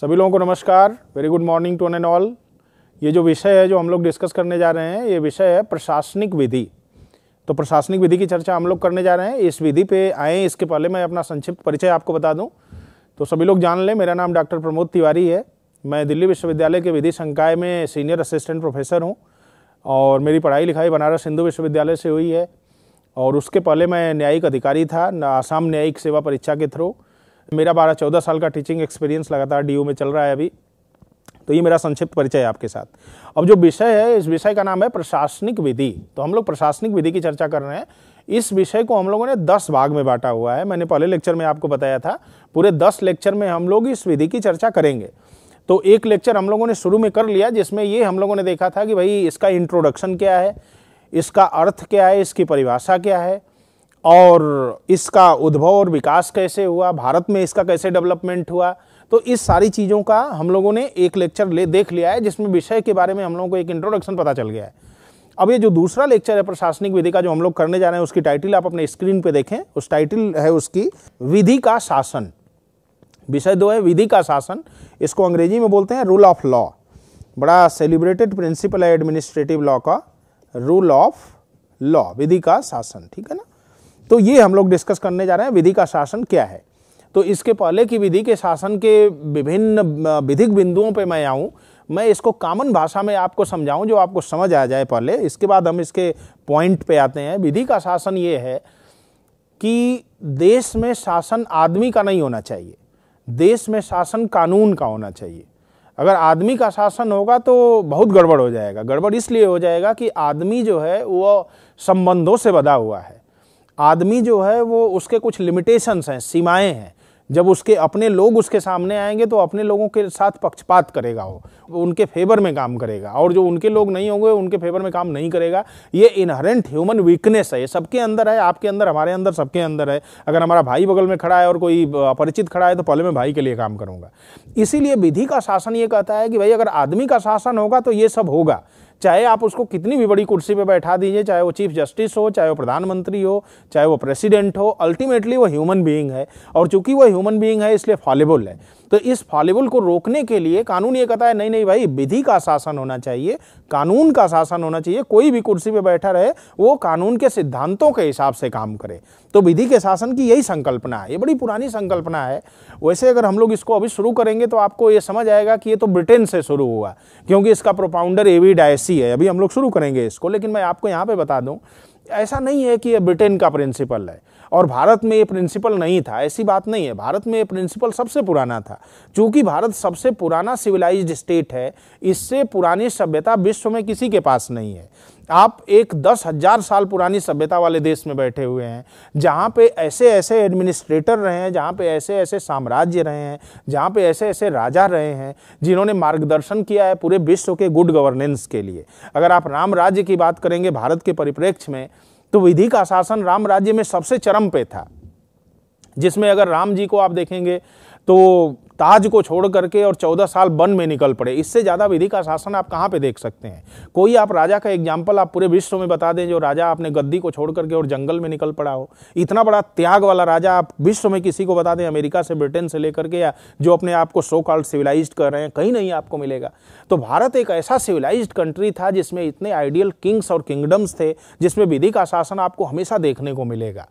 सभी लोगों को नमस्कार very good morning to one and all ये जो विषय है जो हम लोग डिस्कस करने जा रहे हैं ये विषय है प्रशासनिक विधि तो प्रशासनिक विधि की चर्चा हम लोग करने जा रहे हैं इस विधि पे आए इसके पहले मैं अपना संक्षिप्त परिचय आपको बता दूं तो सभी लोग जान लें मेरा नाम डॉक्टर प्रमोद तिवारी है मैं दिल्ली विश्वविद्यालय के विधि संकाय में सीनियर असिस्टेंट प्रोफेसर हूँ और मेरी पढ़ाई लिखाई बनारस हिंदू विश्वविद्यालय से हुई है और उसके पहले मैं न्यायिक अधिकारी था आसाम न्यायिक सेवा परीक्षा के थ्रू मेरा बारह चौदह साल का टीचिंग एक्सपीरियंस लगातार डी में चल रहा है अभी तो ये मेरा संक्षिप्त परिचय है आपके साथ अब जो विषय है इस विषय का नाम है प्रशासनिक विधि तो हम लोग प्रशासनिक विधि की चर्चा कर रहे हैं इस विषय को हम लोगों ने दस भाग में बांटा हुआ है मैंने पहले लेक्चर में आपको बताया था पूरे दस लेक्चर में हम लोग इस विधि की चर्चा करेंगे तो एक लेक्चर हम लोगों ने शुरू में कर लिया जिसमें ये हम लोगों ने देखा था कि भाई इसका इंट्रोडक्शन क्या है इसका अर्थ क्या है इसकी परिभाषा क्या है और इसका उद्भव और विकास कैसे हुआ भारत में इसका कैसे डेवलपमेंट हुआ तो इस सारी चीज़ों का हम लोगों ने एक लेक्चर ले देख लिया है जिसमें विषय के बारे में हम लोगों को एक इंट्रोडक्शन पता चल गया है अब ये जो दूसरा लेक्चर है प्रशासनिक विधि का जो हम लोग करने जा रहे हैं उसकी टाइटिल आप अपने स्क्रीन पे देखें उस टाइटिल है उसकी विधि का शासन विषय दो है विधि का शासन इसको अंग्रेजी में बोलते हैं रूल ऑफ लॉ बड़ा सेलिब्रेटेड प्रिंसिपल है एडमिनिस्ट्रेटिव लॉ का रूल ऑफ लॉ विधि का शासन ठीक है ना तो ये हम लोग डिस्कस करने जा रहे हैं विधि का शासन क्या है तो इसके पहले कि विधि के शासन के विभिन्न विधिक बिंदुओं पर मैं आऊँ मैं इसको कॉमन भाषा में आपको समझाऊं जो आपको समझ आ जाए पहले इसके बाद हम इसके पॉइंट पे आते हैं विधि का शासन ये है कि देश में शासन आदमी का नहीं होना चाहिए देश में शासन कानून का होना चाहिए अगर आदमी का शासन होगा तो बहुत गड़बड़ हो जाएगा गड़बड़ इसलिए हो जाएगा कि आदमी जो है वो संबंधों से बधा हुआ है आदमी जो है वो उसके कुछ लिमिटेशंस हैं सीमाएं हैं जब उसके अपने लोग उसके सामने आएंगे तो अपने लोगों के साथ पक्षपात करेगा वो उनके फेवर में काम करेगा और जो उनके लोग नहीं होंगे उनके फेवर में काम नहीं करेगा ये इनहरेंट ह्यूमन वीकनेस है ये सबके अंदर है आपके अंदर हमारे अंदर सबके अंदर है अगर हमारा भाई बगल में खड़ा है और कोई अपरिचित खड़ा है तो पहले मैं भाई के लिए काम करूँगा इसीलिए विधि का शासन ये कहता है कि भाई अगर आदमी का शासन होगा तो ये सब होगा चाहे आप उसको कितनी भी बड़ी कुर्सी पर बैठा दीजिए चाहे वो चीफ जस्टिस हो चाहे वो प्रधानमंत्री हो चाहे वो प्रेसिडेंट हो अल्टीमेटली वो ह्यूमन बीइंग है और चूंकि वो ह्यूमन बीइंग है इसलिए फॉलेबल है तो इस फॉलेबल को रोकने के लिए कानून ये कहता है नहीं नहीं भाई विधि का शासन होना चाहिए कानून का शासन होना चाहिए कोई भी कुर्सी पर बैठा रहे वो कानून के सिद्धांतों के हिसाब से काम करे तो विधि के शासन की यही संकल्पना है ये बड़ी पुरानी संकल्पना है वैसे अगर हम लोग इसको अभी शुरू करेंगे तो आपको ये समझ आएगा कि ये तो ब्रिटेन से शुरू हुआ क्योंकि इसका प्रोपाउंडर एवी डायसी है अभी हम लोग शुरू करेंगे इसको लेकिन मैं आपको यहाँ पर बता दूँ ऐसा नहीं है कि ये ब्रिटेन का प्रिंसिपल है और भारत में ये प्रिंसिपल नहीं था ऐसी बात नहीं है भारत में ये प्रिंसिपल सबसे पुराना था चूँकि भारत सबसे पुराना सिविलाइज स्टेट है इससे पुरानी सभ्यता विश्व में किसी के पास नहीं है आप एक दस हज़ार साल पुरानी सभ्यता वाले देश में बैठे हुए हैं जहाँ पे ऐसे ऐसे एडमिनिस्ट्रेटर रहे हैं जहाँ पे ऐसे ऐसे साम्राज्य रहे हैं जहाँ पे ऐसे ऐसे राजा रहे हैं जिन्होंने मार्गदर्शन किया है पूरे विश्व के गुड गवर्नेंस के लिए अगर आप राम राज्य की बात करेंगे भारत के परिप्रेक्ष्य में तो विधि का शासन राम राज्य में सबसे चरम पे था जिसमें अगर राम जी को आप देखेंगे तो ताज को छोड़ करके और चौदह साल वन में निकल पड़े इससे ज़्यादा विधि का शासन आप कहाँ पे देख सकते हैं कोई आप राजा का एग्जाम्पल आप पूरे विश्व में बता दें जो राजा आपने गद्दी को छोड़ करके और जंगल में निकल पड़ा हो इतना बड़ा त्याग वाला राजा आप विश्व में किसी को बता दें अमेरिका से ब्रिटेन से लेकर के या जो अपने आप को सो कॉल्ड सिविलाइज कर रहे हैं कहीं नहीं आपको मिलेगा तो भारत एक ऐसा सिविलाइज कंट्री था जिसमें इतने आइडियल किंग्स और किंगडम्स थे जिसमें विधि का शासन आपको हमेशा देखने को मिलेगा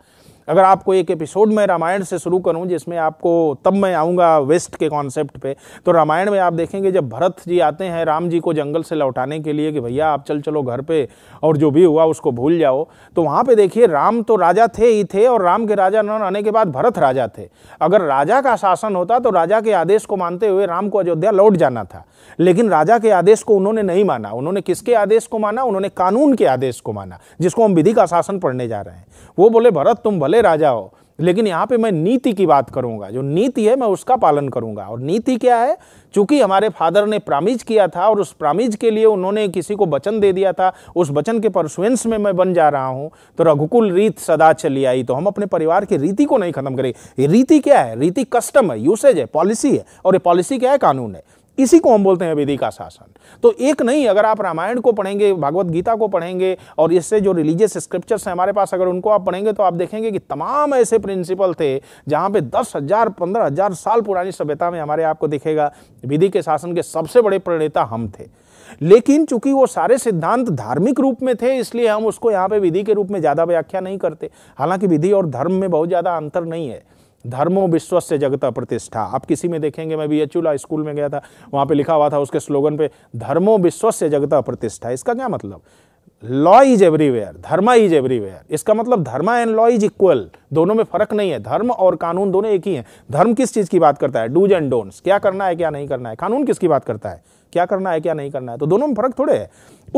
अगर आपको एक एपिसोड में रामायण से शुरू करूं जिसमें आपको तब मैं आऊँगा वेस्ट के कॉन्सेप्ट पे तो रामायण में आप देखेंगे जब भरत जी आते हैं राम जी को जंगल से लौटाने के लिए कि भैया आप चल चलो घर पे और जो भी हुआ उसको भूल जाओ तो वहाँ पे देखिए राम तो राजा थे ही थे और राम के राजा न आने के बाद भरत राजा थे अगर राजा का शासन होता तो राजा के आदेश को मानते हुए राम को अयोध्या लौट जाना था लेकिन राजा के आदेश को उन्होंने नहीं माना उन्होंने किसके आदेश को माना उन्होंने कानून के आदेश को माना जिसको हम विधि का शासन पढ़ने जा रहे हैं वो बोले भरत तुम भले भले राजा हो लेकिन यहाँ पे मैं नीति की बात करूँगा जो नीति है मैं उसका पालन करूँगा और नीति क्या है चूंकि हमारे फादर ने प्रामिज किया था और उस प्रामिज के लिए उन्होंने किसी को वचन दे दिया था उस वचन के परसुएंस में मैं बन जा रहा हूँ तो रघुकुल रीत सदा चली आई तो हम अपने परिवार की रीति को नहीं खत्म करेंगे रीति क्या है रीति कस्टम है यूसेज है पॉलिसी है और ये पॉलिसी क्या है कानून है इसी को हम बोलते हैं वेदी का शासन तो एक नहीं अगर आप रामायण को पढ़ेंगे भागवत गीता को पढ़ेंगे और इससे जो रिलीजियस स्क्रिप्चर्स हैं हमारे पास अगर उनको आप पढ़ेंगे तो आप देखेंगे कि तमाम ऐसे प्रिंसिपल थे जहाँ पे दस हज़ार पंद्रह हज़ार साल पुरानी सभ्यता में हमारे आपको दिखेगा विधि के शासन के सबसे बड़े प्रणेता हम थे लेकिन चूंकि वो सारे सिद्धांत धार्मिक रूप में थे इसलिए हम उसको यहाँ पे विधि के रूप में ज़्यादा व्याख्या नहीं करते हालांकि विधि और धर्म में बहुत ज़्यादा अंतर नहीं है धर्मो विश्व से जगता प्रतिष्ठा आप किसी में देखेंगे मैं भी एचूला स्कूल में गया था वहाँ पे लिखा हुआ था उसके स्लोगन पे धर्मो विश्व से जगता प्रतिष्ठा इसका क्या मतलब law is everywhere dharma is everywhere इसका मतलब dharma and law is equal दोनों में फर्क नहीं है धर्म और कानून दोनों एक ही हैं धर्म किस चीज़ की बात करता है डूज एंड डोंट्स क्या करना है क्या नहीं करना है कानून किसकी बात करता है क्या करना है क्या नहीं करना है तो दोनों में फर्क थोड़े है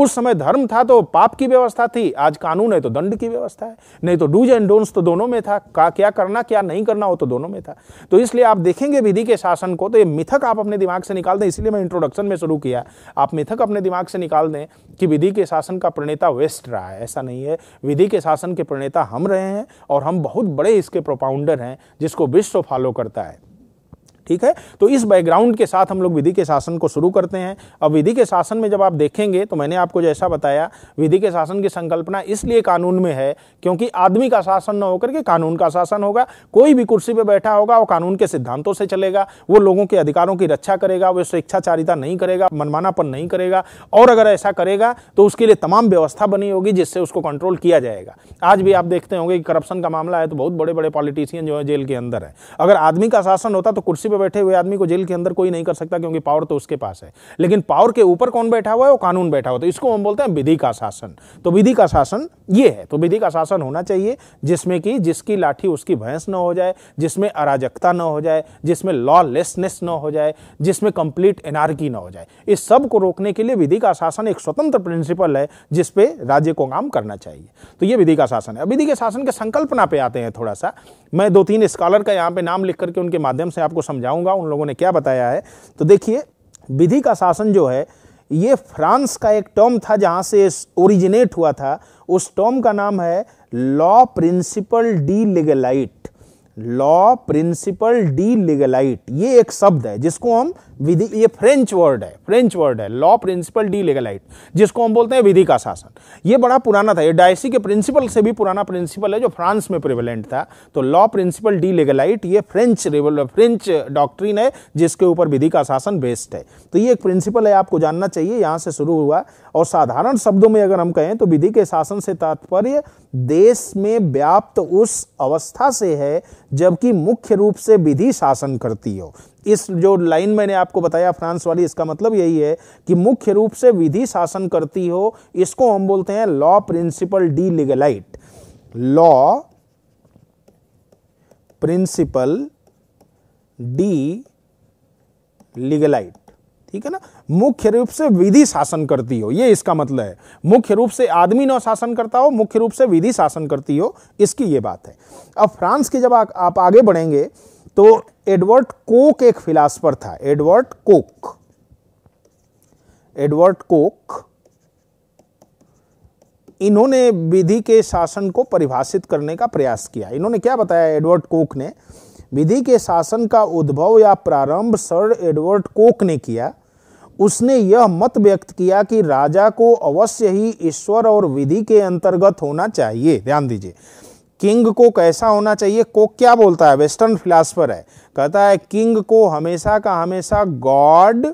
उस समय धर्म था तो पाप की व्यवस्था थी आज कानून है तो दंड की व्यवस्था है नहीं तो डूज एंड डोंट्स तो दोनों में था का क्या करना क्या नहीं करना हो तो दोनों में था तो इसलिए आप देखेंगे विधि के शासन को तो ये मिथक आप अपने दिमाग से निकाल दें इसलिए मैं इंट्रोडक्शन में शुरू किया आप मिथक अपने दिमाग से निकाल दें कि विधि के शासन का प्रणेता वेस्ट रहा है ऐसा नहीं है विधि के शासन के प्रणेता हम रहे हैं और हम बहुत बड़े इसके प्रोपाउंडर हैं जिसको विश्व फॉलो करता है ठीक है तो इस बैकग्राउंड के साथ हम लोग विधि के शासन को शुरू करते हैं अब विधि के शासन में जब आप देखेंगे तो मैंने आपको जैसा बताया विधि के शासन की संकल्पना इसलिए कानून में है क्योंकि आदमी का शासन न होकर के कानून का शासन होगा कोई भी कुर्सी पर बैठा होगा वो कानून के सिद्धांतों से चलेगा वो लोगों के अधिकारों की रक्षा करेगा वो स्वेच्छाचारिता नहीं करेगा मनमानापन नहीं करेगा और अगर ऐसा करेगा तो उसके लिए तमाम व्यवस्था बनी होगी जिससे उसको कंट्रोल किया जाएगा आज भी आप देखते होंगे कि करप्शन का मामला है तो बहुत बड़े बड़े पॉलिटिशियन जो है जेल के अंदर है अगर आदमी का शासन होता तो कुर्सी पर बैठे हुए आदमी को जेल के अंदर कोई नहीं कर सकता क्योंकि पावर तो उसके पास है लेकिन पावर के ऊपर कौन बैठा हुआ है वो कानून बैठा हुआ है तो इसको हम बोलते हैं विधि का शासन तो विधि का शासन ये है तो विधि का शासन होना चाहिए जिसमें कि जिसकी लाठी उसकी भैंस न हो जाए जिसमें अराजकता न हो जाए जिसमें लॉलेसनेस न हो जाए जिसमें कंप्लीट एनार्की न हो जाए इस सब को रोकने के लिए विधि का शासन एक स्वतंत्र प्रिंसिपल है जिसपे राज्य को काम करना चाहिए तो ये विधि का शासन है विधि के शासन के संकल्पना पे आते हैं थोड़ा सा मैं दो तीन स्कॉलर का यहाँ पे नाम लिख करके उनके माध्यम से आपको समझाऊंगा उन लोगों ने क्या बताया है तो देखिए विधि का शासन जो है ये फ्रांस का एक टर्म था जहाँ से ओरिजिनेट हुआ था उस टर्म का नाम है लॉ प्रिंसिपल डी लिगेलाइट लॉ प्रिंसिपल डी लिगेलाइट ये एक शब्द है जिसको हम विधि ये फ्रेंच वर्ड है फ्रेंच वर्ड है लॉ प्रिंसिपल डी लेगलाइट जिसको हम बोलते हैं विधि का शासन ये बड़ा पुराना था ये डायसी के प्रिंसिपल से भी पुराना प्रिंसिपल है जो फ्रांस में प्रिवेलेंट था तो लॉ प्रिंसिपल डी लेगलाइट ये फ्रेंच फ्रेंच डॉक्ट्रीन है जिसके ऊपर विधि का शासन बेस्ड है तो ये एक प्रिंसिपल है आपको जानना चाहिए यहाँ से शुरू हुआ और साधारण शब्दों में अगर हम कहें तो विधि के शासन से तात्पर्य देश में व्याप्त उस अवस्था से है जबकि मुख्य रूप से विधि शासन करती हो इस जो लाइन मैंने आपको बताया फ्रांस वाली इसका मतलब यही है कि मुख्य रूप से विधि शासन करती हो इसको हम बोलते हैं लॉ प्रिंसिपल डी लीगलाइट लॉ प्रिंसिपल डी लीगलाइट ठीक है ना मुख्य रूप से विधि शासन करती हो ये इसका मतलब है मुख्य रूप से आदमी न शासन करता हो मुख्य रूप से विधि शासन करती हो इसकी ये बात है अब फ्रांस की जब आ, आप आगे बढ़ेंगे तो एडवर्ड कोक एक फिलासफर था एडवर्ड कोक एडवर्ड कोक इन्होंने विधि के शासन को परिभाषित करने का प्रयास किया इन्होंने क्या बताया एडवर्ड कोक ने विधि के शासन का उद्भव या प्रारंभ सर एडवर्ड कोक ने किया उसने यह मत व्यक्त किया कि राजा को अवश्य ही ईश्वर और विधि के अंतर्गत होना चाहिए ध्यान दीजिए किंग को कैसा होना चाहिए को क्या बोलता है वेस्टर्न फिलासफर है कहता है किंग को हमेशा का हमेशा गॉड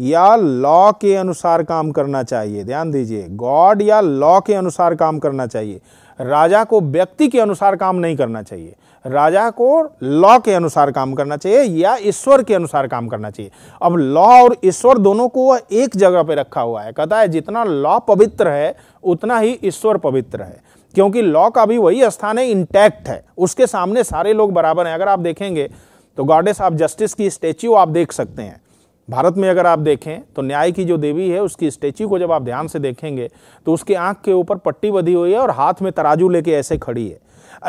या लॉ के अनुसार काम करना चाहिए ध्यान दीजिए गॉड या लॉ के अनुसार काम करना चाहिए राजा को व्यक्ति के अनुसार काम नहीं करना चाहिए राजा को लॉ के अनुसार काम करना चाहिए या ईश्वर के अनुसार काम करना चाहिए अब लॉ और ईश्वर दोनों को एक जगह पर रखा हुआ है कहता है जितना लॉ पवित्र है उतना ही ईश्वर पवित्र है क्योंकि लॉ का भी वही स्थान है इंटैक्ट है उसके सामने सारे लोग बराबर हैं अगर आप देखेंगे तो गॉडेस ऑफ जस्टिस की स्टेच्यू आप देख सकते हैं भारत में अगर आप देखें तो न्याय की जो देवी है उसकी स्टेच्यू को जब आप ध्यान से देखेंगे तो उसकी आंख के ऊपर पट्टी बधी हुई है और हाथ में तराजू लेके ऐसे खड़ी है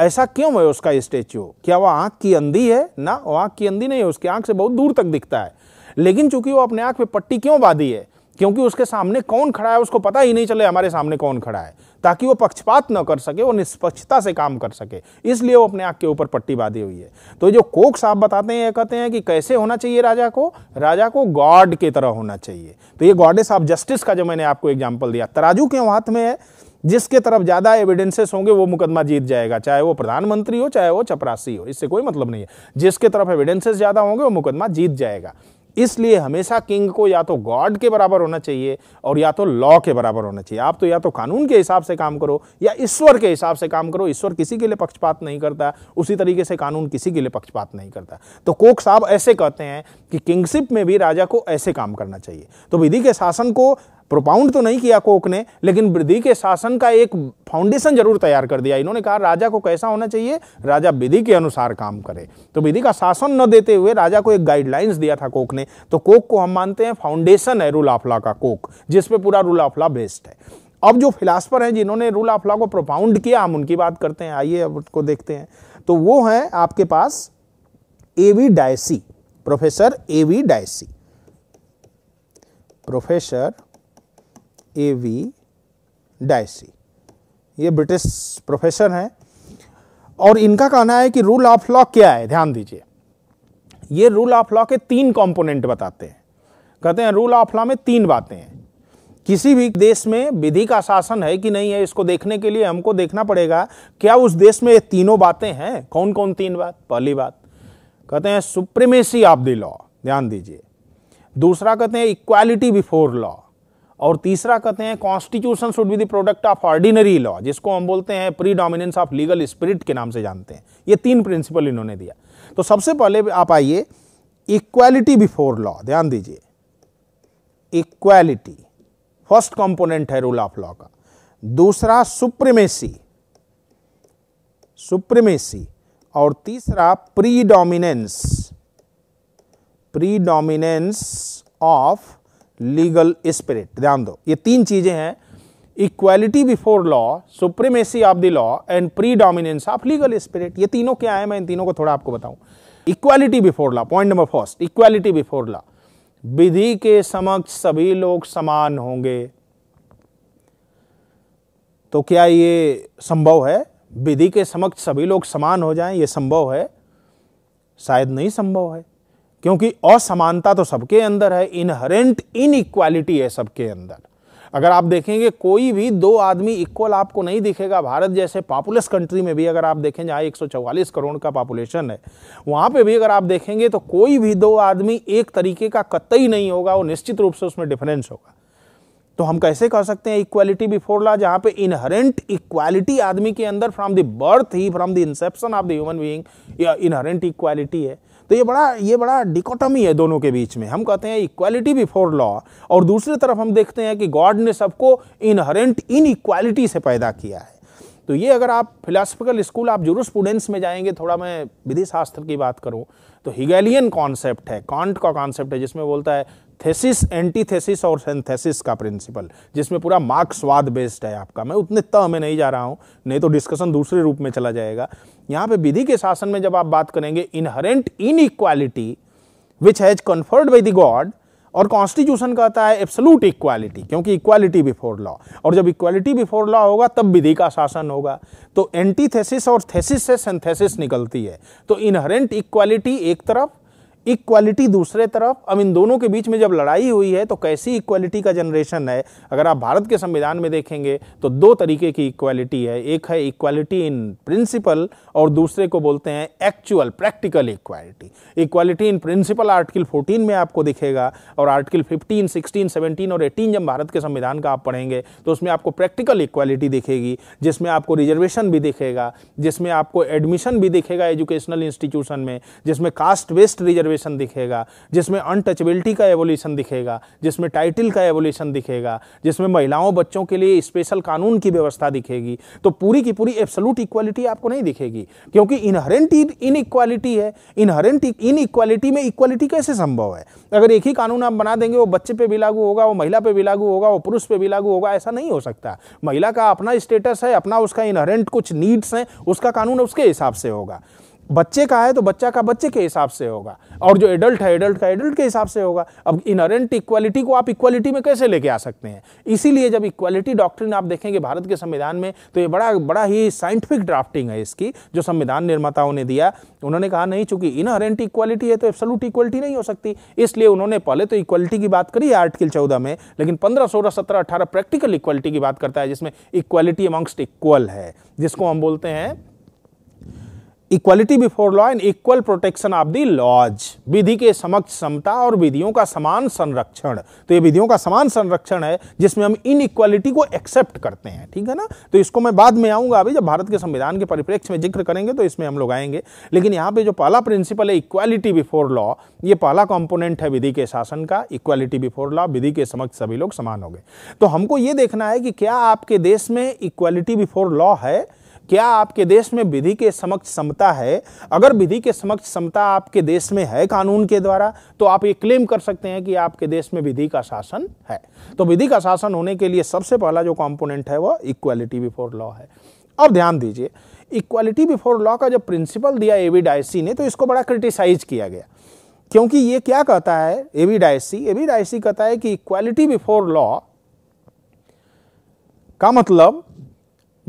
ऐसा क्यों है उसका स्टेच्यू क्या वह आँख की अंधी है ना वो आँख की अंधी नहीं है उसकी आँख से बहुत दूर तक दिखता है लेकिन चूंकि वो अपने आँख पर पट्टी क्यों बाधी है क्योंकि उसके सामने कौन खड़ा है उसको पता ही नहीं चले हमारे सामने कौन खड़ा है ताकि वो पक्षपात न कर सके वो निष्पक्षता से काम कर सके इसलिए वो अपने आग के ऊपर पट्टी बांधी हुई है तो जो कोक साहब बताते हैं ये कहते हैं कि कैसे होना चाहिए राजा को राजा को गॉड के तरह होना चाहिए तो ये गॉडेस ऑफ जस्टिस का जो मैंने आपको एग्जाम्पल दिया तराजू क्यों हाथ में है जिसके तरफ ज़्यादा एविडेंसेस होंगे वो मुकदमा जीत जाएगा चाहे वो प्रधानमंत्री हो चाहे वो चपरासी हो इससे कोई मतलब नहीं है जिसके तरफ एविडेंसेस ज़्यादा होंगे वो मुकदमा जीत जाएगा इसलिए हमेशा किंग को या तो गॉड के बराबर होना चाहिए और या तो लॉ के बराबर होना चाहिए आप तो या तो कानून के हिसाब से काम करो या ईश्वर के हिसाब से काम करो ईश्वर किसी के लिए पक्षपात नहीं करता उसी तरीके से कानून किसी के लिए पक्षपात नहीं करता तो कोक साहब ऐसे कहते हैं कि किंगशिप में भी राजा को ऐसे काम करना चाहिए तो विधि के शासन को प्रोपाउंड तो नहीं किया कोक ने लेकिन विधि के शासन का एक फाउंडेशन जरूर तैयार कर दिया इन्होंने कहा राजा को कैसा होना चाहिए राजा विधि के अनुसार काम करे तो विधि का शासन न देते हुए राजा को एक गाइडलाइंस दिया था कोक ने तो कोक को हम मानते हैं फाउंडेशन है रूल ऑफ लॉ का कोक जिसपे पूरा रूल ऑफ लॉ बेस्ड है अब जो फिलासफर हैं जिन्होंने रूल ऑफ लॉ को प्रोपाउंड किया हम उनकी बात करते हैं आइए अब उसको देखते हैं तो वो हैं आपके पास A V Dicey professor A V Dicey professor A V Dicey ये ब्रिटिश प्रोफेसर हैं और इनका कहना है कि रूल ऑफ लॉ क्या है ध्यान दीजिए ये रूल ऑफ लॉ के तीन कंपोनेंट बताते हैं कहते हैं रूल ऑफ लॉ में तीन बातें हैं किसी भी देश में विधि का शासन है कि नहीं है इसको देखने के लिए हमको देखना पड़ेगा क्या उस देश में ये तीनों बातें हैं कौन कौन तीन बात पहली बात कहते हैं सुप्रीमेसी ऑफ द लॉ ध्यान दीजिए दूसरा कहते हैं इक्वालिटी बिफोर लॉ और तीसरा कहते हैं constitution should be the product of ordinary law जिसको हम बोलते हैं predominance of legal spirit के नाम से जानते हैं ये तीन प्रिंसिपल इन्होंने दिया तो सबसे पहले आप आइए इक्वालिटी बिफोर लॉ ध्यान दीजिए इक्वालिटी फर्स्ट कंपोनेंट है रूल ऑफ लॉ का दूसरा सुप्रीमेसी सुप्रीमेसी और तीसरा predominance predominance of legal spirit ध्यान दो ये तीन चीज़ें हैं equality before law supremacy of the law and predominance of legal spirit ये तीनों क्या है मैं इन तीनों को थोड़ा आपको बताऊं equality before law point number first equality before law विधि के समक्ष सभी लोग समान होंगे तो क्या ये संभव है विधि के समक्ष सभी लोग समान हो जाएं ये संभव है शायद नहीं संभव है क्योंकि असमानता तो सबके अंदर है इनहरेंट इनइक्वालिटी है सबके अंदर अगर आप देखेंगे कोई भी दो आदमी इक्वल आपको नहीं दिखेगा भारत जैसे पॉपुलस कंट्री में भी अगर आप देखें जहाँ 144 करोड़ का पॉपुलेशन है वहाँ पे भी अगर आप देखेंगे तो कोई भी दो आदमी एक तरीके का कतई नहीं होगा वो निश्चित रूप से उसमें डिफरेंस होगा तो हम कैसे कह सकते हैं इक्वालिटी बिफोर लॉ जहाँ पे इनहरेंट इक्वालिटी आदमी के अंदर फ्रॉम द बर्थ ही from the inception of the human being inherent equality है तो ये बड़ा ये बड़ा डिकोटमी है दोनों के बीच में हम कहते हैं इक्वालिटी बिफोर लॉ और दूसरी तरफ हम देखते हैं कि गॉड ने सबको इनहरेंट इन इक्वालिटी से पैदा किया है तो ये अगर आप फिलासफिकल स्कूल आप जरूर स्टूडेंट्स में जाएंगे थोड़ा मैं विधि शास्त्र की बात करूँ तो हिगेलियन कॉन्सेप्ट है कॉन्ट का कॉन्सेप्ट है जिसमें बोलता है थेसिस एंटीथेसिस और सेंथेसिस का प्रिंसिपल जिसमें पूरा मार्क्सवाद बेस्ड है आपका मैं उतने तह में नहीं जा रहा हूँ नहीं तो डिस्कशन दूसरे रूप में चला जाएगा यहाँ पे विधि के शासन में जब आप बात करेंगे inherent inequality which has conferred by the God और कॉन्स्टिट्यूशन कहता है एब्सोलूट इक्वालिटी क्योंकि इक्वालिटी बिफोर लॉ और जब इक्वालिटी बिफोर लॉ होगा तब विधि का शासन होगा तो एंटीथेसिस और थेसिस से सेंथेसिस निकलती है तो इनहरेंट इक्वालिटी एक तरफ इक्वालिटी दूसरे तरफ अब इन दोनों के बीच में जब लड़ाई हुई है तो कैसी इक्वालिटी का जनरेशन है अगर आप भारत के संविधान में देखेंगे तो दो तरीके की इक्वालिटी है एक है इक्वालिटी इन प्रिंसिपल और दूसरे को बोलते हैं actual practical equality equality in principle article 14 में आपको दिखेगा और आर्टिकल 15, 16, 17 और 18 जब भारत के संविधान का आप पढ़ेंगे तो उसमें आपको प्रैक्टिकल इक्वालिटी दिखेगी जिसमें आपको रिजर्वेशन भी दिखेगा जिसमें आपको एडमिशन भी दिखेगा एजुकेशनल इंस्टीट्यूशन में जिसमें कास्ट वेस्ट रिजर्वेशन एवोल्यूशन दिखेगा जिसमें अनटचबिलिटी का एवोल्यूशन दिखेगा जिसमें टाइटल का एवोल्यूशन दिखेगा जिसमें महिलाओं बच्चों के लिए स्पेशल कानून की व्यवस्था दिखेगी तो पूरी की पूरी एब्सोलूट इक्वालिटी आपको नहीं दिखेगी क्योंकि इनहरेंट इन इक्वालिटी है इनहरेंट इन इक्वालिटी में इक्वालिटी कैसे संभव है अगर एक ही कानून आप बना देंगे वो बच्चे पे भी लागू होगा वो महिला पे भी लागू होगा वो पुरुष पे भी लागू होगा ऐसा नहीं हो सकता महिला का अपना स्टेटस है अपना उसका इनहरेंट कुछ नीड्स हैं उसका कानून उसके हिसाब से होगा बच्चे का है तो बच्चा का बच्चे के हिसाब से होगा और जो एडल्ट है एडल्ट का एडल्ट के हिसाब से होगा अब इनरेंट इक्वालिटी को आप इक्वालिटी में कैसे लेके आ सकते हैं इसीलिए जब इक्वालिटी डॉक्ट्रिन आप देखेंगे भारत के संविधान में तो ये बड़ा बड़ा ही साइंटिफिक ड्राफ्टिंग है इसकी जो संविधान निर्माताओं ने दिया उन्होंने कहा नहीं चूंकि इनहरेंट इक्वालिटी है तो एब्सोलूट इक्वालिटी नहीं हो सकती इसलिए उन्होंने पहले तो इक्वालिटी की बात करी आर्टिकल चौदह में लेकिन पंद्रह सोलह सत्रह अठारह प्रैक्टिकल इक्वालिटी की बात करता है जिसमें इक्वालिटी अमंगस्ट इक्वल है जिसको हम बोलते हैं equality before law and equal protection of the laws विधि के समक्ष समता और विधियों का समान संरक्षण तो ये विधियों का समान संरक्षण है जिसमें हम इन इक्वालिटी को एक्सेप्ट करते हैं ठीक है ना तो इसको मैं बाद में आऊंगा अभी जब भारत के संविधान के परिप्रेक्ष्य में जिक्र करेंगे तो इसमें हम लोग आएंगे लेकिन यहाँ पे जो पहला प्रिंसिपल है इक्वालिटी बिफोर लॉ ये पहला कॉम्पोनेंट है विधि के शासन का इक्वालिटी बिफोर लॉ विधि के समक्ष सभी लोग समान हो गए तो हमको ये देखना है कि क्या आपके देश में इक्वालिटी बिफोर लॉ है क्या आपके देश में विधि के समक्ष समता है अगर विधि के समक्ष समता आपके देश में है कानून के द्वारा तो आप ये क्लेम कर सकते हैं कि आपके देश में विधि का शासन है तो विधि का शासन होने के लिए सबसे पहला जो कॉम्पोनेंट है वह इक्वालिटी बिफोर लॉ है अब ध्यान दीजिए इक्वालिटी बिफोर लॉ का जब प्रिंसिपल दिया एवी डायसी ने तो इसको बड़ा क्रिटिसाइज किया गया क्योंकि ये क्या कहता है एवी डायसी एवी डायसी कहता है कि इक्वालिटी बिफोर लॉ का मतलब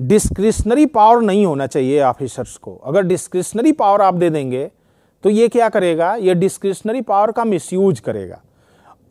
डिस्क्रिशनरी पावर नहीं होना चाहिए ऑफिसर्स को अगर डिस्क्रिशनरी पावर आप दे देंगे तो ये क्या करेगा ये डिस्क्रिशनरी पावर का मिस करेगा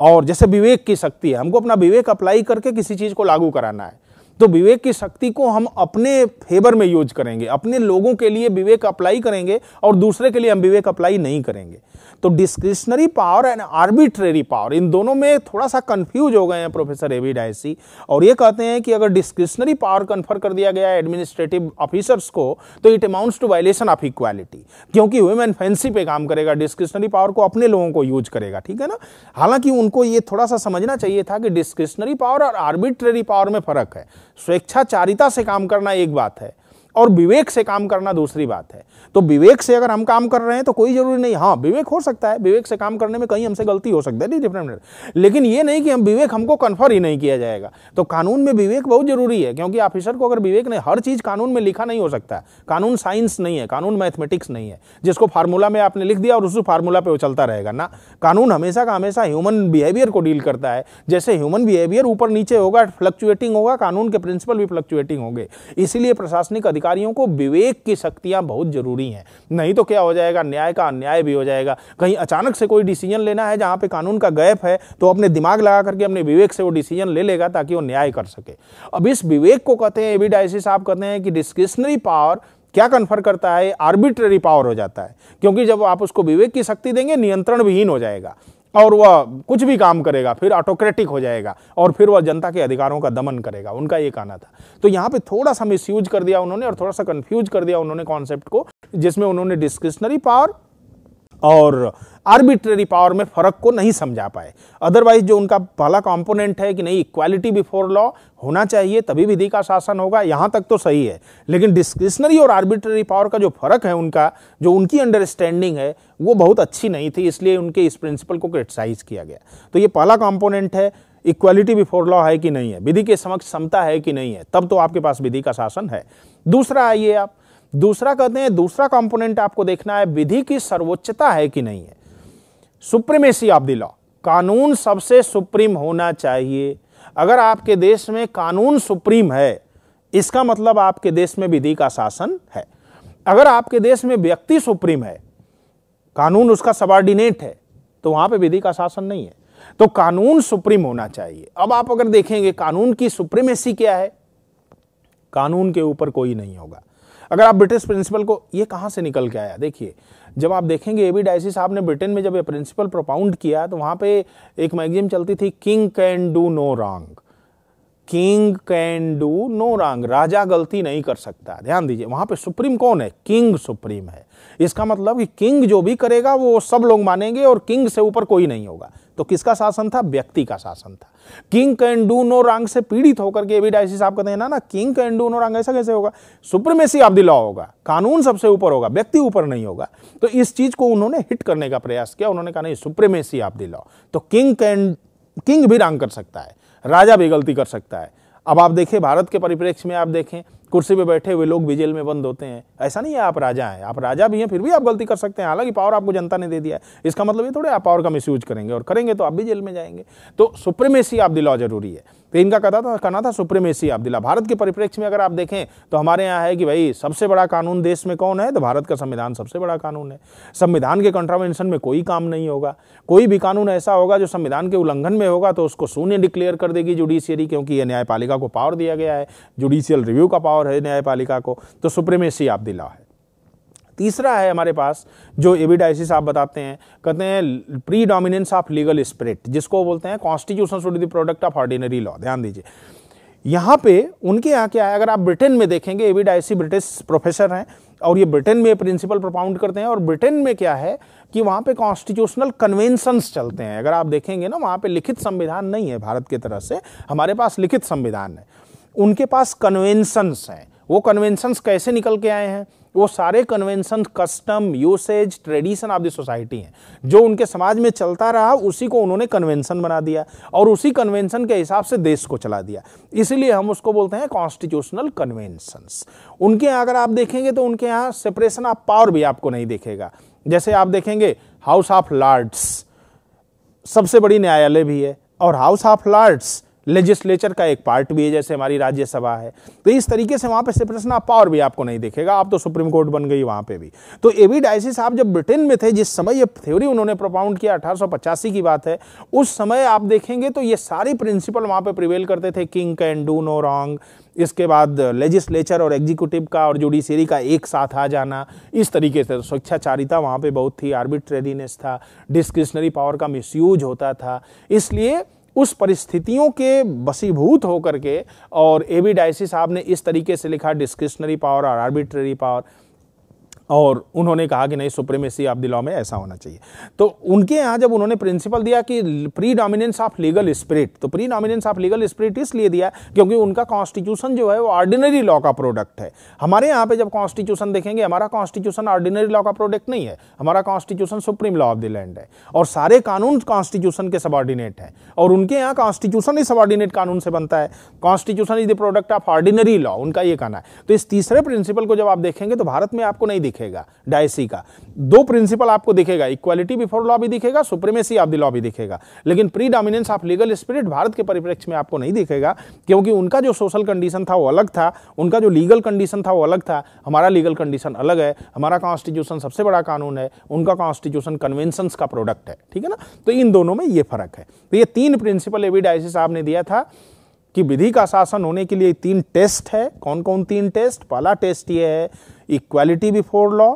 और जैसे विवेक की शक्ति है हमको अपना विवेक अप्लाई करके किसी चीज़ को लागू कराना है तो विवेक की शक्ति को हम अपने फेवर में यूज करेंगे अपने लोगों के लिए विवेक अप्लाई करेंगे और दूसरे के लिए हम विवेक अप्लाई नहीं करेंगे तो discretionary power and arbitrary power इन दोनों में थोड़ा सा कंफ्यूज हो गए हैं प्रोफेसर एवी डायसी और ये कहते हैं कि अगर डिस्क्रिशनरी पावर कन्फर कर दिया गया है एडमिनिस्ट्रेटिव ऑफिसर्स को तो it amounts to violation of equality क्योंकि वुमेन फैंसी पे काम करेगा डिस्क्रिशनरी पावर को अपने लोगों को यूज करेगा ठीक है ना हालांकि उनको ये थोड़ा सा समझना चाहिए था कि डिस्क्रिशनरी पावर और आर्बिट्रेरी पावर में फर्क है स्वेच्छाचारिता से काम करना एक बात है और विवेक से काम करना दूसरी बात है तो विवेक से अगर हम काम कर रहे हैं तो कोई जरूरी नहीं हाँ विवेक हो सकता है विवेक से काम करने में कहीं हमसे गलती हो सकती है डिफरेंट लेकिन ये नहीं कि हम विवेक हमको कन्फर ही नहीं किया जाएगा तो कानून में विवेक बहुत जरूरी है क्योंकि ऑफिसर को अगर विवेक नहीं हर चीज़ कानून में लिखा नहीं हो सकता कानून साइंस नहीं है कानून मैथमेटिक्स नहीं है जिसको फार्मूला में आपने लिख दिया और उस फार्मूला पर वो चलता रहेगा ना कानून हमेशा का हमेशा ह्यूमन बिहेवियर को डील करता है जैसे ह्यूमन बिहेवियर ऊपर नीचे होगा फ्लक्चुएटिंग होगा कानून के प्रिंसिपल भी फ्लक्चुएटिंग होंगे इसीलिए प्रशासनिक अधिकार अधिकारियों को विवेक की शक्तियां बहुत जरूरी हैं नहीं तो क्या हो जाएगा न्याय का अन्याय भी हो जाएगा कहीं अचानक से कोई डिसीजन लेना है जहां पे कानून का गैप है तो अपने दिमाग लगा करके अपने विवेक से वो डिसीजन ले लेगा ताकि वो न्याय कर सके अब इस विवेक को कहते हैं एविडाइसिस आप कहते हैं कि डिस्क्रिशनरी पावर क्या कन्फर करता है आर्बिट्ररी पावर हो जाता है क्योंकि जब आप उसको विवेक की शक्ति देंगे नियंत्रण विहीन हो जाएगा और वह कुछ भी काम करेगा फिर ऑटोक्रेटिक हो जाएगा और फिर वह जनता के अधिकारों का दमन करेगा उनका ये कहना था तो यहाँ पे थोड़ा सा मिस कर दिया उन्होंने और थोड़ा सा कन्फ्यूज कर दिया उन्होंने कॉन्सेप्ट को जिसमें उन्होंने डिस्क्रिशनरी पावर और आर्बिट्रेरी पावर में फ़र्क को नहीं समझा पाए अदरवाइज जो उनका पहला कॉम्पोनेंट है कि नहीं इक्वालिटी बिफोर लॉ होना चाहिए तभी विधि का शासन होगा यहाँ तक तो सही है लेकिन डिस्क्रिशनरी और आर्बिट्रेरी पावर का जो फ़र्क है उनका जो उनकी अंडरस्टैंडिंग है वो बहुत अच्छी नहीं थी इसलिए उनके इस प्रिंसिपल को क्रिटिसाइज़ किया गया तो ये पहला कॉम्पोनेंट है इक्वालिटी बिफोर लॉ है कि नहीं है विधि के समक्ष समता है कि नहीं है तब तो आपके पास विधि का शासन है दूसरा आइए आप दूसरा कहते हैं दूसरा कंपोनेंट आपको देखना है विधि की सर्वोच्चता है कि नहीं है सुप्रीमेसी ऑफ द लॉ कानून सबसे सुप्रीम होना चाहिए अगर आपके देश में कानून सुप्रीम है इसका मतलब आपके देश में विधि का शासन है अगर आपके देश में व्यक्ति सुप्रीम है कानून उसका सबॉर्डिनेट है तो वहां पे विधि का शासन नहीं है तो कानून सुप्रीम होना चाहिए अब आप अगर देखेंगे कानून की सुप्रीमेसी क्या है कानून के ऊपर कोई नहीं होगा अगर आप ब्रिटिश प्रिंसिपल को ये कहाँ से निकल के आया देखिए जब आप देखेंगे ए बी डाइसी साहब ने ब्रिटेन में जब ये प्रिंसिपल प्रोपाउंड किया तो वहाँ पे एक मैगजीन चलती थी king can do no wrong king can do no wrong राजा गलती नहीं कर सकता ध्यान दीजिए वहाँ पे सुप्रीम कौन है किंग सुप्रीम है इसका मतलब कि किंग जो भी करेगा वो सब लोग मानेंगे और किंग से ऊपर कोई नहीं होगा तो किसका शासन था व्यक्ति का शासन था किंग कैन डू नो रंग से पीड़ित होकर के एबी डायसी कहते हैं ना ना किंग कैन डू नो रंग ऐसा कैसे होगा सुप्रमेसी आप दिलाओ होगा कानून सबसे ऊपर होगा व्यक्ति ऊपर नहीं होगा तो इस चीज को उन्होंने हिट करने का प्रयास किया उन्होंने कहा नहीं सुप्रेमेसी आप दिलाओ तो किंग कैन किंग भी रंग कर सकता है राजा भी गलती कर सकता है अब आप देखें भारत के परिप्रेक्ष्य में आप देखें कुर्सी पे बैठे हुए लोग भी जेल में बंद होते हैं ऐसा नहीं है आप राजा हैं आप राजा भी हैं फिर भी आप गलती कर सकते हैं हालांकि पावर आपको जनता ने दे दिया है इसका मतलब ये थोड़े आप पावर का मिस करेंगे और करेंगे तो आप भी जेल में जाएंगे तो सुप्रीमेसी आप दिलाओ जरूरी है तो इनका कहना था कहना था सुप्रीमेसी दिला भारत के परिप्रेक्ष्य में अगर आप देखें तो हमारे यहाँ है कि भाई सबसे बड़ा कानून देश में कौन है तो भारत का संविधान सबसे बड़ा कानून है संविधान के कंट्रावेंशन में कोई काम नहीं होगा कोई भी कानून ऐसा होगा जो संविधान के उल्लंघन में होगा तो उसको शून्य डिक्लेयर कर देगी जुडिशियरी क्योंकि यह न्यायपालिका को पावर दिया गया है जुडिशियल रिव्यू का पावर है न्यायपालिका को तो सुप्रीमेसी आप दिला है तीसरा है हमारे पास जो एबिडाइसिस आप बताते हैं कहते हैं predominance of legal spirit जिसको बोलते हैं constitution should the product of ordinary law ध्यान दीजिए यहाँ पे उनके यहाँ क्या है अगर आप ब्रिटेन में देखेंगे ए ब्रिटिश प्रोफेसर हैं और ये ब्रिटेन में प्रिंसिपल प्रोपाउंड करते हैं और ब्रिटेन में क्या है कि वहाँ पे कॉन्स्टिट्यूशनल कन्वेंशंस चलते हैं अगर आप देखेंगे ना वहाँ पे लिखित संविधान नहीं है भारत की तरह से हमारे पास लिखित संविधान है उनके पास कन्वेंशंस हैं वो कन्वेंशंस कैसे निकल के आए हैं वो सारे convention custom usage tradition of the society हैं जो उनके समाज में चलता रहा उसी को उन्होंने कन्वेंशन बना दिया और उसी कन्वेंशन के हिसाब से देश को चला दिया इसीलिए हम उसको बोलते हैं कॉन्स्टिट्यूशनल कन्वेंशंस उनके यहाँ अगर आप देखेंगे तो उनके यहाँ सेपरेशन ऑफ पावर भी आपको नहीं देखेगा जैसे आप देखेंगे हाउस ऑफ लॉर्ड्स सबसे बड़ी न्यायालय भी है और हाउस ऑफ लॉर्ड्स लेजिस्लेचर का एक पार्ट भी है जैसे हमारी राज्यसभा है तो इस तरीके से वहाँ पर सेपरेशन ऑफ पावर भी आपको नहीं देखेगा आप तो सुप्रीम कोर्ट बन गई वहाँ पर भी तो ए वी डायसी साहब जब ब्रिटेन में थे जिस समय ये थ्योरी उन्होंने प्रोपाउंड किया अठारह की बात है उस समय आप देखेंगे तो ये सारे प्रिंसिपल वहाँ पर प्रिवेल करते थे king can do no wrong इसके बाद लेजिस्लेचर और एग्जीक्यूटिव का और जुडिशरी का एक साथ आ जाना इस तरीके से स्वेच्छाचारिता तो वहाँ पे बहुत थी आर्बिट्रेरीनेस था डिस्क्रिशनरी पावर का मिसयूज होता था इसलिए उस परिस्थितियों के बसीभूत होकर के और ए बी डायसी साहब ने इस तरीके से लिखा डिस्क्रिशनरी पावर और आर्बिट्रेरी पावर और उन्होंने कहा कि नहीं सुप्रीमेसी ऑफ द लॉ में ऐसा होना चाहिए तो उनके यहाँ जब उन्होंने प्रिंसिपल दिया कि predominance of legal spirit तो predominance of legal spirit इसलिए दिया क्योंकि उनका कॉन्स्टिट्यूशन जो है वो ऑर्डिनरी लॉ का प्रोडक्ट है हमारे यहाँ पे जब कॉन्स्टिट्यूशन देखेंगे हमारा कॉन्स्टिट्यूशन ऑर्डिनरी लॉ का प्रोडक्ट नहीं है हमारा constitution supreme law of the land है और सारे कानून कॉन्स्टिट्यूशन के सबॉर्डिनेट हैं और उनके यहाँ कॉन्स्टिट्यूशन ही सबॉर्डिनेट कानून से बनता है constitution is the product of ordinary law उनका ये कहना है तो इस तीसरे प्रिंसिपल को जब आप देखेंगे तो भारत में आपको नहीं दिखेगा दिखेगा डायसी का दो प्रिंसिपल आपको दिखेगा इक्वालिटी बिफोर लॉ भी दिखेगा सुप्रीमेसी ऑफ द लॉ भी दिखेगा लेकिन predominance of legal spirit Bharat के परिप्रेक्ष्य में आपको नहीं दिखेगा क्योंकि उनका जो सोशल कंडीशन था वो अलग था उनका जो लीगल कंडीशन था वो अलग था हमारा लीगल कंडीशन अलग है हमारा कॉन्स्टिट्यूशन सबसे बड़ा कानून है उनका कॉन्स्टिट्यूशन कन्वेंशन का प्रोडक्ट है ठीक है ना तो इन दोनों में ये फर्क है तो ये तीन प्रिंसिपल एवी डायसी साहब ने दिया था कि विधि का शासन होने के लिए तीन टेस्ट है कौन कौन तीन टेस्ट पहला टेस्ट ये है इक्वालिटी बिफोर लॉ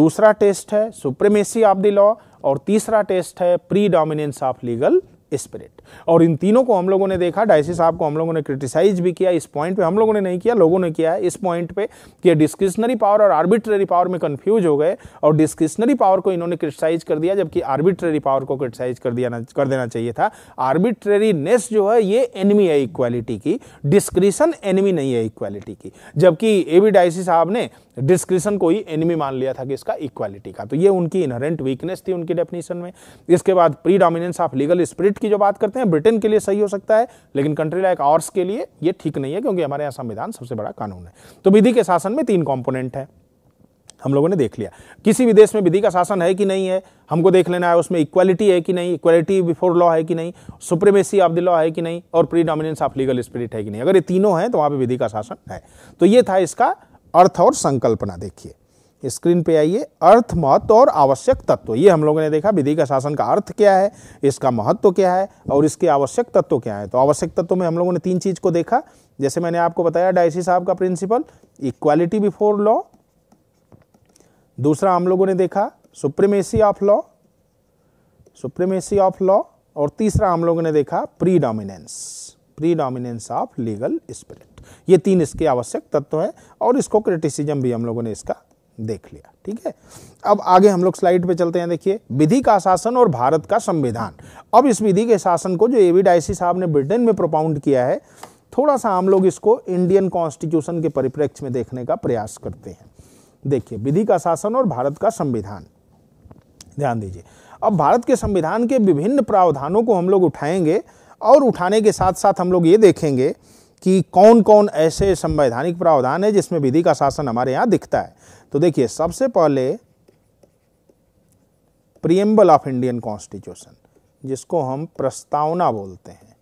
दूसरा टेस्ट है सुप्रीमेसी ऑफ द लॉ और तीसरा टेस्ट है predominance of legal spirit और इन तीनों को हम लोगों ने देखा डायसी साहब को हम लोगों ने क्रिटिसाइज भी किया इस पॉइंट पे हम लोगों ने नहीं किया लोगों ने किया इस पॉइंट पे कि डिस्क्रिशनरी पावर और आर्बिट्रेरी पावर में कन्फ्यूज हो गए और डिस्क्रिशनरी पावर को इन्होंने क्रिटिसाइज कर दिया जबकि आर्बिट्रेरी पावर को क्रिटिसाइज कर दिया कर देना चाहिए था आर्बिट्रेरीनेस जो है ये एनिमी है इक्वालिटी की डिस्क्रिशन एनिमी नहीं है इक्वालिटी की जबकि ए बी डायसी साहब ने डिस्क्रिशन को ही एनिमी मान लिया था कि इसका इक्वालिटी का तो ये उनकी इनहरेंट वीकनेस थी उनकी डेफिनेशन में इसके बाद प्री ऑफ लीगल स्प्रिट की जो बात करते सकते हैं ब्रिटेन के लिए सही हो सकता है लेकिन कंट्री लाइक आवर्स के लिए ये ठीक नहीं है क्योंकि हमारे यहाँ संविधान सबसे बड़ा कानून है तो विधि के शासन में तीन कॉम्पोनेंट है हम लोगों ने देख लिया किसी भी देश में विधि का शासन है कि नहीं है हमको देख लेना है उसमें इक्वालिटी है कि नहीं इक्वालिटी बिफोर लॉ है कि नहीं सुप्रीमेसी ऑफ द लॉ है कि नहीं और predominance of legal spirit है कि नहीं अगर ये तीनों हैं तो वहाँ पे विधि का शासन है तो ये था इसका अर्थ और संकल्पना देखिए स्क्रीन पे आइए अर्थ महत्व और आवश्यक तत्व ये हम लोगों ने देखा विधि का शासन का अर्थ क्या है इसका महत्व क्या है और इसके आवश्यक तत्व क्या है तो आवश्यक तत्व में हम लोगों ने तीन चीज़ को देखा जैसे मैंने आपको बताया डायसी साहब का प्रिंसिपल इक्वालिटी बिफोर लॉ दूसरा हम लोगों ने देखा supremacy of law supremacy of law और तीसरा हम लोगों ने देखा predominance predominance of legal spirit ये तीन इसके आवश्यक तत्व हैं और इसको क्रिटिसिज्म भी हम लोगों ने इसका देख लिया ठीक है अब आगे हम लोग स्लाइड पे चलते हैं देखिए विधि का शासन और भारत का संविधान अब इस विधि के शासन को जो एवी डायसी साहब ने ब्रिटेन में प्रोपाउंड किया है थोड़ा सा हम लोग इसको इंडियन कॉन्स्टिट्यूशन के परिप्रेक्ष्य में देखने का प्रयास करते हैं देखिए विधि का शासन और भारत का संविधान ध्यान दीजिए अब भारत के संविधान के विभिन्न प्रावधानों को हम लोग उठाएंगे और उठाने के साथ साथ हम लोग ये देखेंगे कि कौन कौन ऐसे संवैधानिक प्रावधान है जिसमें विधि का शासन हमारे यहाँ दिखता है तो देखिए सबसे पहले प्रियम्बल ऑफ इंडियन कॉन्स्टिट्यूशन जिसको हम प्रस्तावना बोलते हैं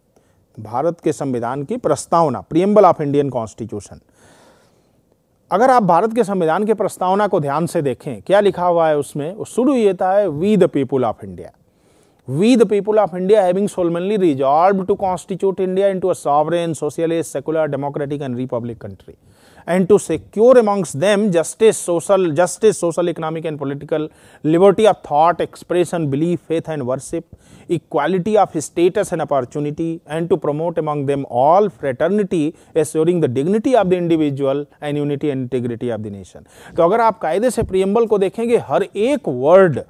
भारत के संविधान की प्रस्तावना प्रियम्बल ऑफ इंडियन कॉन्स्टिट्यूशन अगर आप भारत के संविधान के प्रस्तावना को ध्यान से देखें क्या लिखा हुआ है उसमें वो शुरू ये था है we the people of India we the people of India having solemnly resolve to constitute India into a sovereign socialist secular democratic and republic country and to secure amongst them justice social justice social economic and political liberty of thought expression belief faith and worship equality of status and opportunity and to promote among them all fraternity assuring the dignity of the individual and unity and integrity of the nation to agar aap कायदे se preamble ko dekhenge har ek word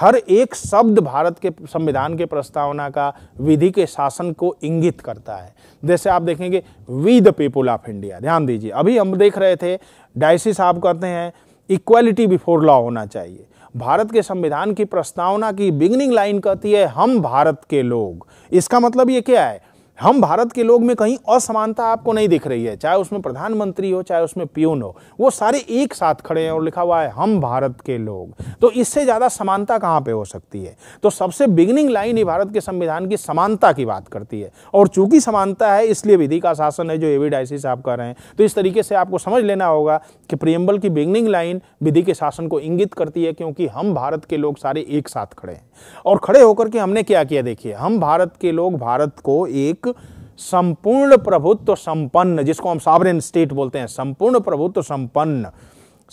हर एक शब्द भारत के संविधान के प्रस्तावना का विधि के शासन को इंगित करता है जैसे आप देखेंगे we the people of India ध्यान दीजिए अभी हम देख रहे थे डायसी साहब कहते हैं इक्वलिटी बिफोर लॉ होना चाहिए भारत के संविधान की प्रस्तावना की बिगनिंग लाइन कहती है हम भारत के लोग इसका मतलब ये क्या है हम भारत के लोग में कहीं असमानता आपको नहीं दिख रही है चाहे उसमें प्रधानमंत्री हो चाहे उसमें पियून हो वो सारे एक साथ खड़े हैं और लिखा हुआ है हम भारत के लोग तो इससे ज़्यादा समानता कहां पे हो सकती है तो सबसे बिगनिंग लाइन ही भारत के संविधान की समानता की बात करती है और चूंकि समानता है इसलिए विधि का शासन है जो एवी डाइसिस आप कह रहे हैं तो इस तरीके से आपको समझ लेना होगा कि प्रियम्बल की बिगनिंग लाइन विधि के शासन को इंगित करती है क्योंकि हम भारत के लोग सारे एक साथ खड़े हैं और खड़े होकर के हमने क्या किया देखिए हम भारत के लोग भारत को एक एक संपूर्ण प्रभुत्व संपन्न जिसको हम सावरेन स्टेट बोलते हैं संपूर्ण प्रभुत्व संपन्न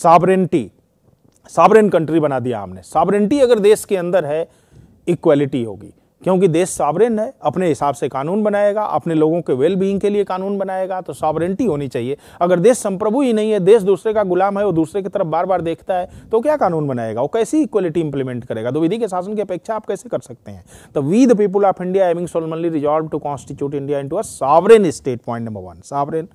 सावरेंटी सावरेन कंट्री बना दिया हमने सावरेंटी अगर देश के अंदर है इक्वेलिटी होगी क्योंकि देश सॉवरेन है अपने हिसाब से कानून बनाएगा अपने लोगों के वेल बीइंग के लिए कानून बनाएगा तो सॉवरेंटी होनी चाहिए अगर देश संप्रभु ही नहीं है देश दूसरे का गुलाम है वो दूसरे की तरफ बार बार देखता है तो क्या कानून बनाएगा वो कैसी इक्वलिटी इंप्लीमेंट करेगा तो विधि के शासन की अपेक्षा आप कैसे कर सकते हैं तो we the people of India having solemnly resolve to constitute India into a state point number one sovereign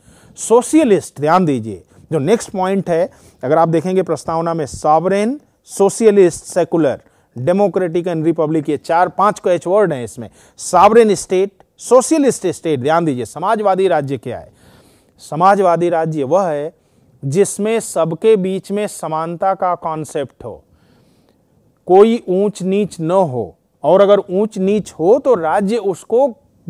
socialist ध्यान दीजिए जो नेक्स्ट पॉइंट है अगर आप देखेंगे प्रस्तावना में sovereign socialist secular democratic and republic ये चार पांच को एच वर्ड है इसमें सावरेन स्टेट सोशलिस्ट स्टेट ध्यान दीजिए समाजवादी राज्य क्या है समाजवादी राज्य वह है जिसमें सबके बीच में समानता का कॉन्सेप्ट हो कोई ऊंच नीच न हो और अगर ऊंच नीच हो तो राज्य उसको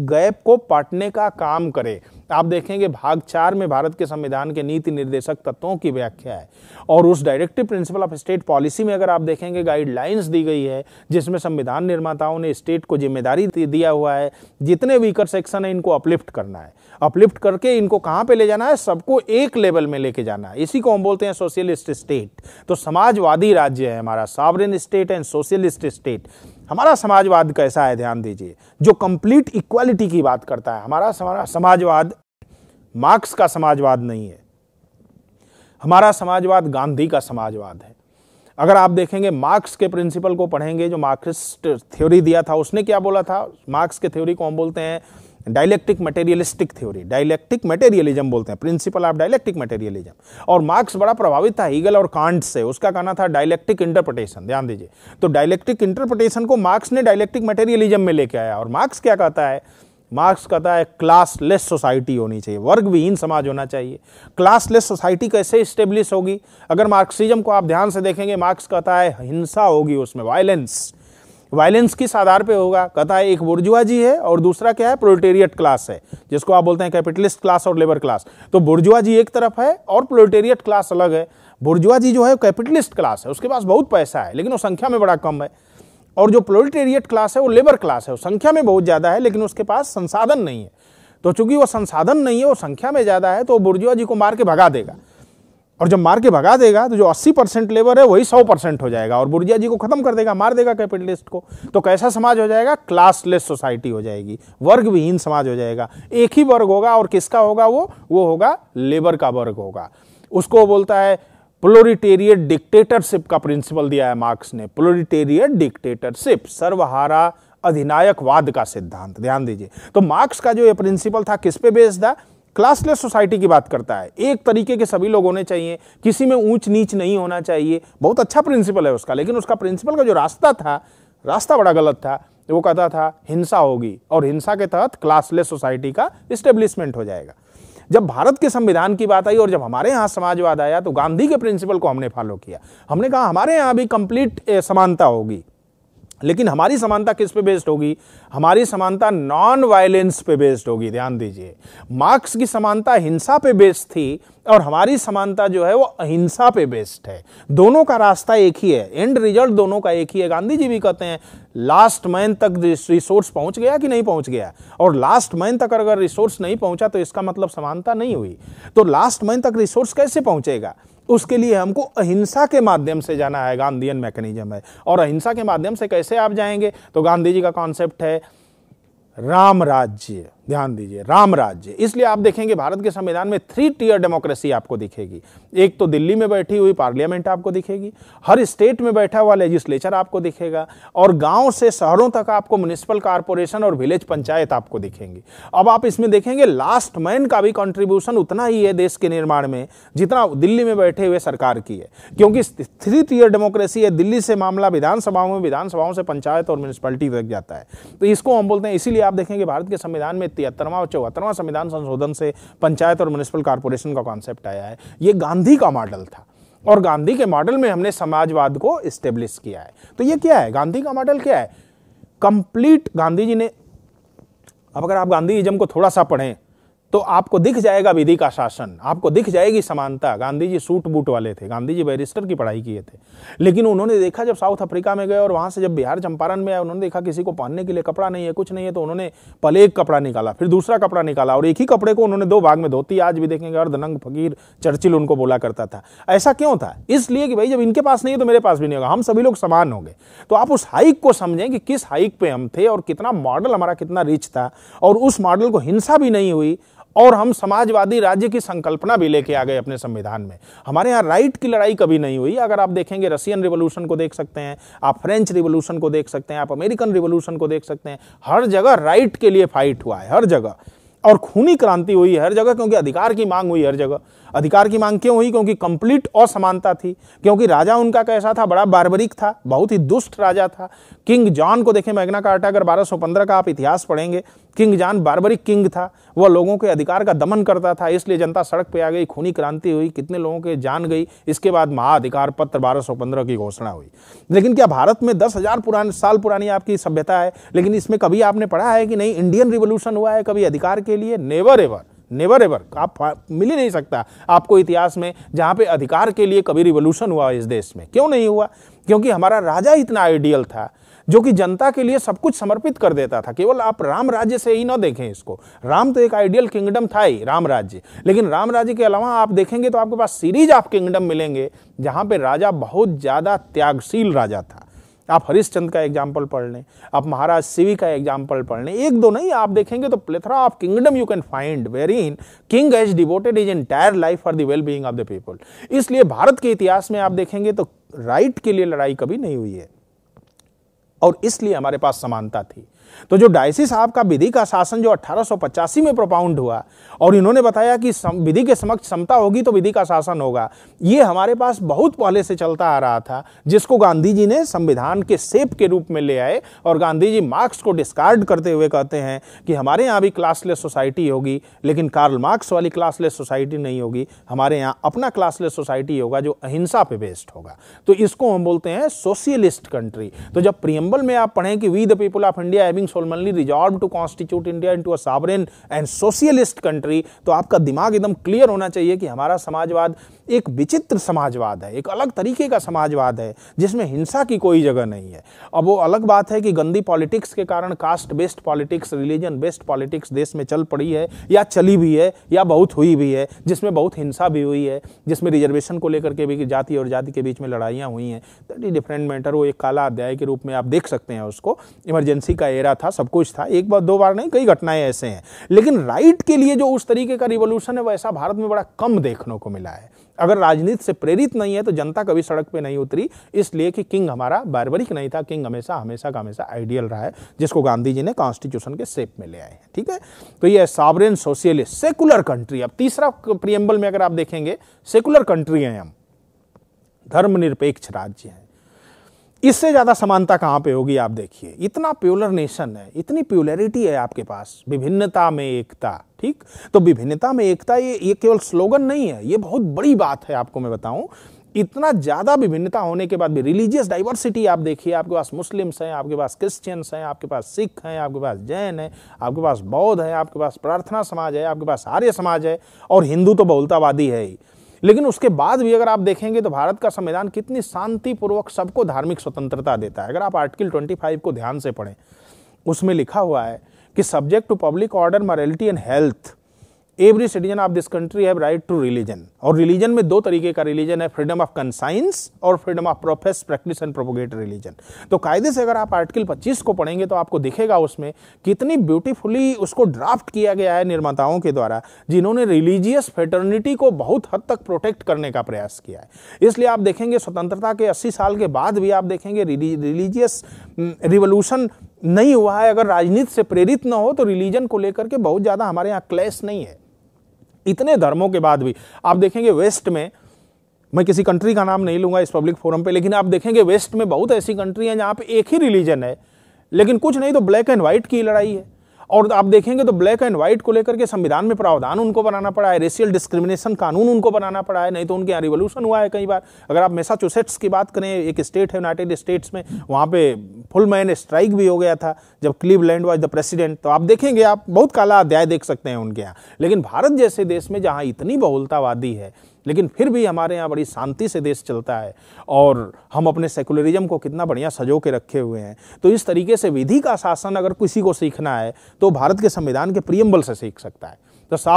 गैप को पाटने का काम करे आप देखेंगे भाग चार में भारत के संविधान के नीति निर्देशक तत्वों की व्याख्या है और उस directive principle of state policy में अगर आप देखेंगे गाइडलाइंस दी गई है जिसमें संविधान निर्माताओं ने स्टेट को जिम्मेदारी दिया हुआ है जितने वीकर सेक्शन है इनको अपलिफ्ट करना है अपलिफ्ट करके इनको कहाँ पे ले जाना है सबको एक लेवल में लेके जाना है इसी को हम बोलते हैं सोशलिस्ट स्टेट तो समाजवादी राज्य है हमारा sovereign state and socialist state हमारा समाजवाद कैसा है ध्यान दीजिए जो कंप्लीट इक्वालिटी की बात करता है हमारा समाजवाद मार्क्स का समाजवाद नहीं है हमारा समाजवाद गांधी का समाजवाद है अगर आप देखेंगे मार्क्स के प्रिंसिपल को पढ़ेंगे जो मार्क्सिस्ट थ्योरी दिया था उसने क्या बोला था मार्क्स के थ्योरी को हम बोलते हैं dialectic materialistic theory dialectic materialism बोलते हैं प्रिंसिपल ऑफ डायलैक्टिक मटेरियलिज्म और मार्क्स बड़ा प्रभावित था हीगल और कांट से उसका कहना था डायलैक्टिक इंटरप्रटेशन ध्यान दीजिए तो डायलैक्टिक इंटरप्रटेशन को मार्क्स ने डायलैक्टिक मटेरियलिज्म में लेके आया और मार्क्स क्या कहता है मार्क्स कहता है क्लासलेस सोसाइटी होनी चाहिए वर्ग विहीन समाज होना चाहिए क्लासलेस सोसाइटी कैसे स्टेब्लिश होगी अगर मार्क्सिज्म को आप ध्यान से देखेंगे मार्क्स कहता है हिंसा होगी उसमें वायलेंस वायलेंस किस आधार पे होगा कथा है एक बुर्जुआजी है और दूसरा क्या है प्रोलेटेरिएट क्लास है जिसको आप बोलते हैं कैपिटलिस्ट क्लास और लेबर क्लास तो बुर्जुआजी एक तरफ है और प्रोलेटेरिएट क्लास अलग है बुर्जुआजी जो है कैपिटलिस्ट क्लास है उसके पास बहुत पैसा है लेकिन वो संख्या में बड़ा कम है और जो प्रोलेटेरिएट क्लास है वो लेबर क्लास है वो संख्या में बहुत ज़्यादा है लेकिन उसके पास संसाधन नहीं है तो चूंकि वो संसाधन नहीं है वो संख्या में ज़्यादा है तो बुर्जुआजी को मार के भगा देगा और जब मार के भगा देगा तो जो 80 परसेंट लेबर है वही 100 परसेंट हो जाएगा और बुर्जिया जी को खत्म कर देगा मार देगा कैपिटलिस्ट को तो कैसा समाज हो जाएगा क्लासलेस सोसाइटी हो जाएगी वर्ग विहीन समाज हो जाएगा एक ही वर्ग होगा और किसका होगा वो वो होगा लेबर का वर्ग होगा उसको बोलता है प्लोरिटेरियट डिक्टेटरशिप का प्रिंसिपल दिया है मार्क्स ने प्लोरिटेरियट डिक्टेटरशिप सर्वहारा अधिनायकवाद का सिद्धांत ध्यान दीजिए तो मार्क्स का जो ये प्रिंसिपल था किस पे बेस्ड था क्लासलेस सोसाइटी की बात करता है एक तरीके के सभी लोग होने चाहिए किसी में ऊंच नीच नहीं होना चाहिए बहुत अच्छा प्रिंसिपल है उसका लेकिन उसका प्रिंसिपल का जो रास्ता था रास्ता बड़ा गलत था वो कहता था हिंसा होगी और हिंसा के तहत क्लासलेस सोसाइटी का इस्टेब्लिशमेंट हो जाएगा जब भारत के संविधान की बात आई और जब हमारे यहाँ समाजवाद आया तो गांधी के प्रिंसिपल को हमने फॉलो किया हमने कहा हमारे यहाँ भी कंप्लीट समानता होगी लेकिन हमारी समानता किस पे बेस्ड होगी हमारी समानता नॉन वायलेंस पे बेस्ड होगी ध्यान दीजिए मार्क्स की समानता हिंसा पे बेस्ड थी और हमारी समानता जो है वो अहिंसा पे बेस्ड है दोनों का रास्ता एक ही है एंड रिजल्ट दोनों का एक ही है गांधी जी भी कहते हैं लास्ट मैन तक रिसोर्स पहुंच गया कि नहीं पहुंच गया और लास्ट मैन तक अगर रिसोर्स नहीं पहुंचा तो इसका मतलब समानता नहीं हुई तो लास्ट मैन तक रिसोर्स कैसे पहुंचेगा उसके लिए हमको अहिंसा के माध्यम से जाना है गांधीयन मैकेनिज्म है और अहिंसा के माध्यम से कैसे आप जाएंगे तो गांधी जी का कॉन्सेप्ट है राम राज्य ध्यान दीजिए राम राज्य इसलिए आप देखेंगे भारत के संविधान में थ्री टीयर डेमोक्रेसी आपको दिखेगी एक तो दिल्ली में बैठी हुई पार्लियामेंट आपको दिखेगी हर स्टेट में बैठा हुआ लेजिस्लेचर आपको दिखेगा और गांव से शहरों तक आपको म्यूनिसिपल कारपोरेशन और विलेज पंचायत आपको दिखेंगी अब आप इसमें देखेंगे लास्ट मैन का भी कॉन्ट्रीब्यूशन उतना ही है देश के निर्माण में जितना दिल्ली में बैठे हुए सरकार की है क्योंकि थ्री टीयर डेमोक्रेसी है दिल्ली से मामला विधानसभाओं में विधानसभाओं से पंचायत और म्यूनिसपैलिटी तक जाता है तो इसको हम बोलते हैं इसीलिए आप देखेंगे भारत के संविधान में तिहत्तरवा और चौहत्तरवा संविधान संशोधन से पंचायत और म्यूनिसिपल कॉरपोरेशन का कॉन्सेप्ट आया है ये गांधी का मॉडल था और गांधी के मॉडल में हमने समाजवाद को इस्टेब्लिश किया है तो ये क्या है गांधी का मॉडल क्या है कंप्लीट गांधी जी ने अब अगर आप गांधीजम को थोड़ा सा पढ़ें तो आपको दिख जाएगा विधि का शासन आपको दिख जाएगी समानता गांधी जी सूट बूट वाले थे गांधी जी बैरिस्टर की पढ़ाई किए थे लेकिन उन्होंने देखा जब साउथ अफ्रीका में गए और वहाँ से जब बिहार चंपारण में आए उन्होंने देखा किसी को पहनने के लिए कपड़ा नहीं है कुछ नहीं है तो उन्होंने पहले एक कपड़ा निकाला फिर दूसरा कपड़ा निकाला और एक ही कपड़े को उन्होंने दो भाग में धोती आज भी देखेंगे अर्धनंग फकीर चर्चिल उनको बोला करता था ऐसा क्यों था इसलिए कि भाई जब इनके पास नहीं है तो मेरे पास भी नहीं होगा हम सभी लोग समान होंगे तो आप उस हाइक को समझें कि किस हाइक पे हम थे और कितना मॉडल हमारा कितना रिच था और उस मॉडल को हिंसा भी नहीं हुई और हम समाजवादी राज्य की संकल्पना भी लेके आ गए अपने संविधान में हमारे यहाँ राइट की लड़ाई कभी नहीं हुई अगर आप देखेंगे रशियन रिवोल्यूशन को देख सकते हैं आप फ्रेंच रिवोल्यूशन को देख सकते हैं आप अमेरिकन रिवोल्यूशन को देख सकते हैं हर जगह राइट के लिए फाइट हुआ है हर जगह और खूनी क्रांति हुई है हर जगह क्योंकि अधिकार की मांग हुई हर जगह अधिकार की मांग क्यों हुई क्योंकि कंप्लीट असमानता थी क्योंकि राजा उनका कैसा था बड़ा बारबरिक था बहुत ही दुष्ट राजा था किंग जॉन को देखें मैग्ना कार्टा अगर 1215 का आप इतिहास पढ़ेंगे किंग जॉन बारबरिक किंग था वह लोगों के अधिकार का दमन करता था इसलिए जनता सड़क पर आ गई खूनी क्रांति हुई कितने लोगों के जान गई इसके बाद महाअधिकार पत्र बारह की घोषणा हुई लेकिन क्या भारत में दस हजार पुराने साल पुरानी आपकी सभ्यता है लेकिन इसमें कभी आपने पढ़ा है कि नहीं इंडियन रिवोल्यूशन हुआ है कभी अधिकार के लिए नेवर एवर नेवर एवर आप मिल ही नहीं सकता आपको इतिहास में जहाँ पे अधिकार के लिए कभी रिवोल्यूशन हुआ इस देश में क्यों नहीं हुआ क्योंकि हमारा राजा इतना आइडियल था जो कि जनता के लिए सब कुछ समर्पित कर देता था केवल आप राम राज्य से ही ना देखें इसको राम तो एक आइडियल किंगडम था ही राम राज्य लेकिन राम राज्य के अलावा आप देखेंगे तो आपके पास सीरीज ऑफ किंगडम मिलेंगे जहाँ पे राजा बहुत ज़्यादा त्यागशील राजा था आप हरिश्चंद का एग्जाम्पल पढ़ लें आप महाराज सिवी का एग्जाम्पल पढ़ लें एक दो नहीं आप देखेंगे तो plethora of kingdom you can find very in king has devoted is entire life for the well being of the people इसलिए भारत के इतिहास में आप देखेंगे तो राइट के लिए लड़ाई कभी नहीं हुई है और इसलिए हमारे पास समानता थी तो जो डायसी साहब का विधि का शासन जो अट्ठारह में प्रोपाउंड हुआ और इन्होंने बताया कि विधि के समक्ष क्षमता होगी तो विधि का शासन होगा ये हमारे पास बहुत पहले से चलता आ रहा था जिसको गांधी जी ने संविधान के सेप के रूप में ले आए और गांधी जी मार्क्स को डिस्कार्ड करते हुए कहते हैं कि हमारे यहाँ भी क्लासलेस सोसाइटी होगी लेकिन कार्ल मार्क्स वाली क्लासलेस सोसाइटी नहीं होगी हमारे यहाँ अपना क्लासलेस सोसाइटी होगा जो अहिंसा पे बेस्ड होगा तो इसको हम बोलते हैं सोशलिस्ट कंट्री तो जब प्रियम्बल में आप पढ़ें कि we the people of India having being solemnly resolve to constitute India into a and socialist country तो आपका दिमाग एकदम क्लियर होना चाहिए कि हमारा समाजवाद एक विचित्र समाजवाद है एक अलग तरीके का समाजवाद है जिसमें हिंसा की कोई जगह नहीं है अब वो अलग बात है कि गंदी पॉलिटिक्स के कारण caste based politics religion based politics देश में चल पड़ी है या चली भी है या बहुत हुई भी है जिसमें बहुत हिंसा भी हुई है जिसमें रिजर्वेशन को लेकर के भी जाति और जाति के बीच में लड़ाइयाँ हुई हैं दैट इज डिफरेंट मैटर वो एक काला अध्याय के रूप में आप देख सकते हैं उसको इमरजेंसी का एरा था सब कुछ था एक बार दो बार नहीं कई घटनाएं ऐसे हैं लेकिन राइट के लिए जो उस तरीके का रिवोल्यूशन है वैसा भारत में बड़ा कम देखने को मिला है अगर राजनीति से प्रेरित नहीं है तो जनता कभी सड़क पे नहीं उतरी इसलिए कि किंग हमारा बारबरिक नहीं था किंग हमेशा हमेशा का हमेशा आइडियल रहा है जिसको गांधी जी ने कॉन्स्टिट्यूशन के सेप में ले आए हैं ठीक है तो ये सावरेन सोशलिस्ट सेकुलर कंट्री अब तीसरा प्रियम्बल में अगर आप देखेंगे सेकुलर कंट्री हैं हम धर्मनिरपेक्ष राज्य हैं इससे ज़्यादा समानता कहां पे होगी आप देखिए इतना प्योलर नेशन है इतनी प्योलरिटी है आपके पास विभिन्नता में एकता ठीक तो विभिन्नता में एकता ये ये केवल स्लोगन नहीं है ये बहुत बड़ी बात है आपको मैं बताऊं इतना ज़्यादा विभिन्नता होने के बाद भी रिलीजियस डाइवर्सिटी आप देखिए आपके पास मुस्लिम्स हैं आपके पास क्रिश्चियंस हैं आपके पास सिख हैं आपके पास जैन हैं आपके पास बौद्ध हैं आपके पास प्रार्थना समाज है आपके पास आर्य समाज है और हिंदू तो बहुलतावादी है ही लेकिन उसके बाद भी अगर आप देखेंगे तो भारत का संविधान कितनी शांतिपूर्वक सबको धार्मिक स्वतंत्रता देता है अगर आप आर्टिकल 25 को ध्यान से पढ़ें उसमें लिखा हुआ है कि subject to public order morality and health every citizen of this country have right to religion और रिलीजन में दो तरीके का रिलीजन है फ्रीडम ऑफ कंसाइंस और freedom of profess practice and propagate religion तो कायदे से अगर आप आर्टिकल 25 को पढ़ेंगे तो आपको दिखेगा उसमें कितनी ब्यूटीफुली उसको ड्राफ्ट किया गया है निर्माताओं के द्वारा जिन्होंने रिलीजियस फेटर्निटी को बहुत हद तक प्रोटेक्ट करने का प्रयास किया है इसलिए आप देखेंगे स्वतंत्रता के अस्सी साल के बाद भी आप देखेंगे रिलीजियस रिवोल्यूशन नहीं हुआ है अगर राजनीति से प्रेरित ना हो तो रिलीजन को लेकर के बहुत ज़्यादा हमारे यहाँ क्लैश नहीं है इतने धर्मों के बाद भी आप देखेंगे वेस्ट में मैं किसी कंट्री का नाम नहीं लूंगा इस पब्लिक फोरम पे लेकिन आप देखेंगे वेस्ट में बहुत ऐसी कंट्री है जहाँ पे एक ही रिलीजन है लेकिन कुछ नहीं तो ब्लैक एंड व्हाइट की लड़ाई है और आप देखेंगे तो ब्लैक एंड व्हाइट को लेकर के संविधान में प्रावधान उनको बनाना पड़ा है रेशियल डिस्क्रिमिनेशन कानून उनको बनाना पड़ा है नहीं तो उनके यहाँ रिवोल्यूशन हुआ है कई बार अगर आप मैसाचुसेट्स की बात करें एक स्टेट है यूनाइटेड स्टेट्स में वहाँ पे फुल मैन स्ट्राइक भी हो गया था जब Cleveland was the president तो आप देखेंगे आप बहुत काला अध्याय देख सकते हैं उनके यहाँ लेकिन भारत जैसे देश में जहाँ इतनी बहुलतावादी है लेकिन फिर भी हमारे यहाँ बड़ी शांति से देश चलता है और हम अपने सेकुलरिज्म को कितना बढ़िया सजो के रखे हुए हैं तो इस तरीके से विधि का शासन अगर किसी को सीखना है तो भारत के संविधान के प्रियम्बल से सीख सकता है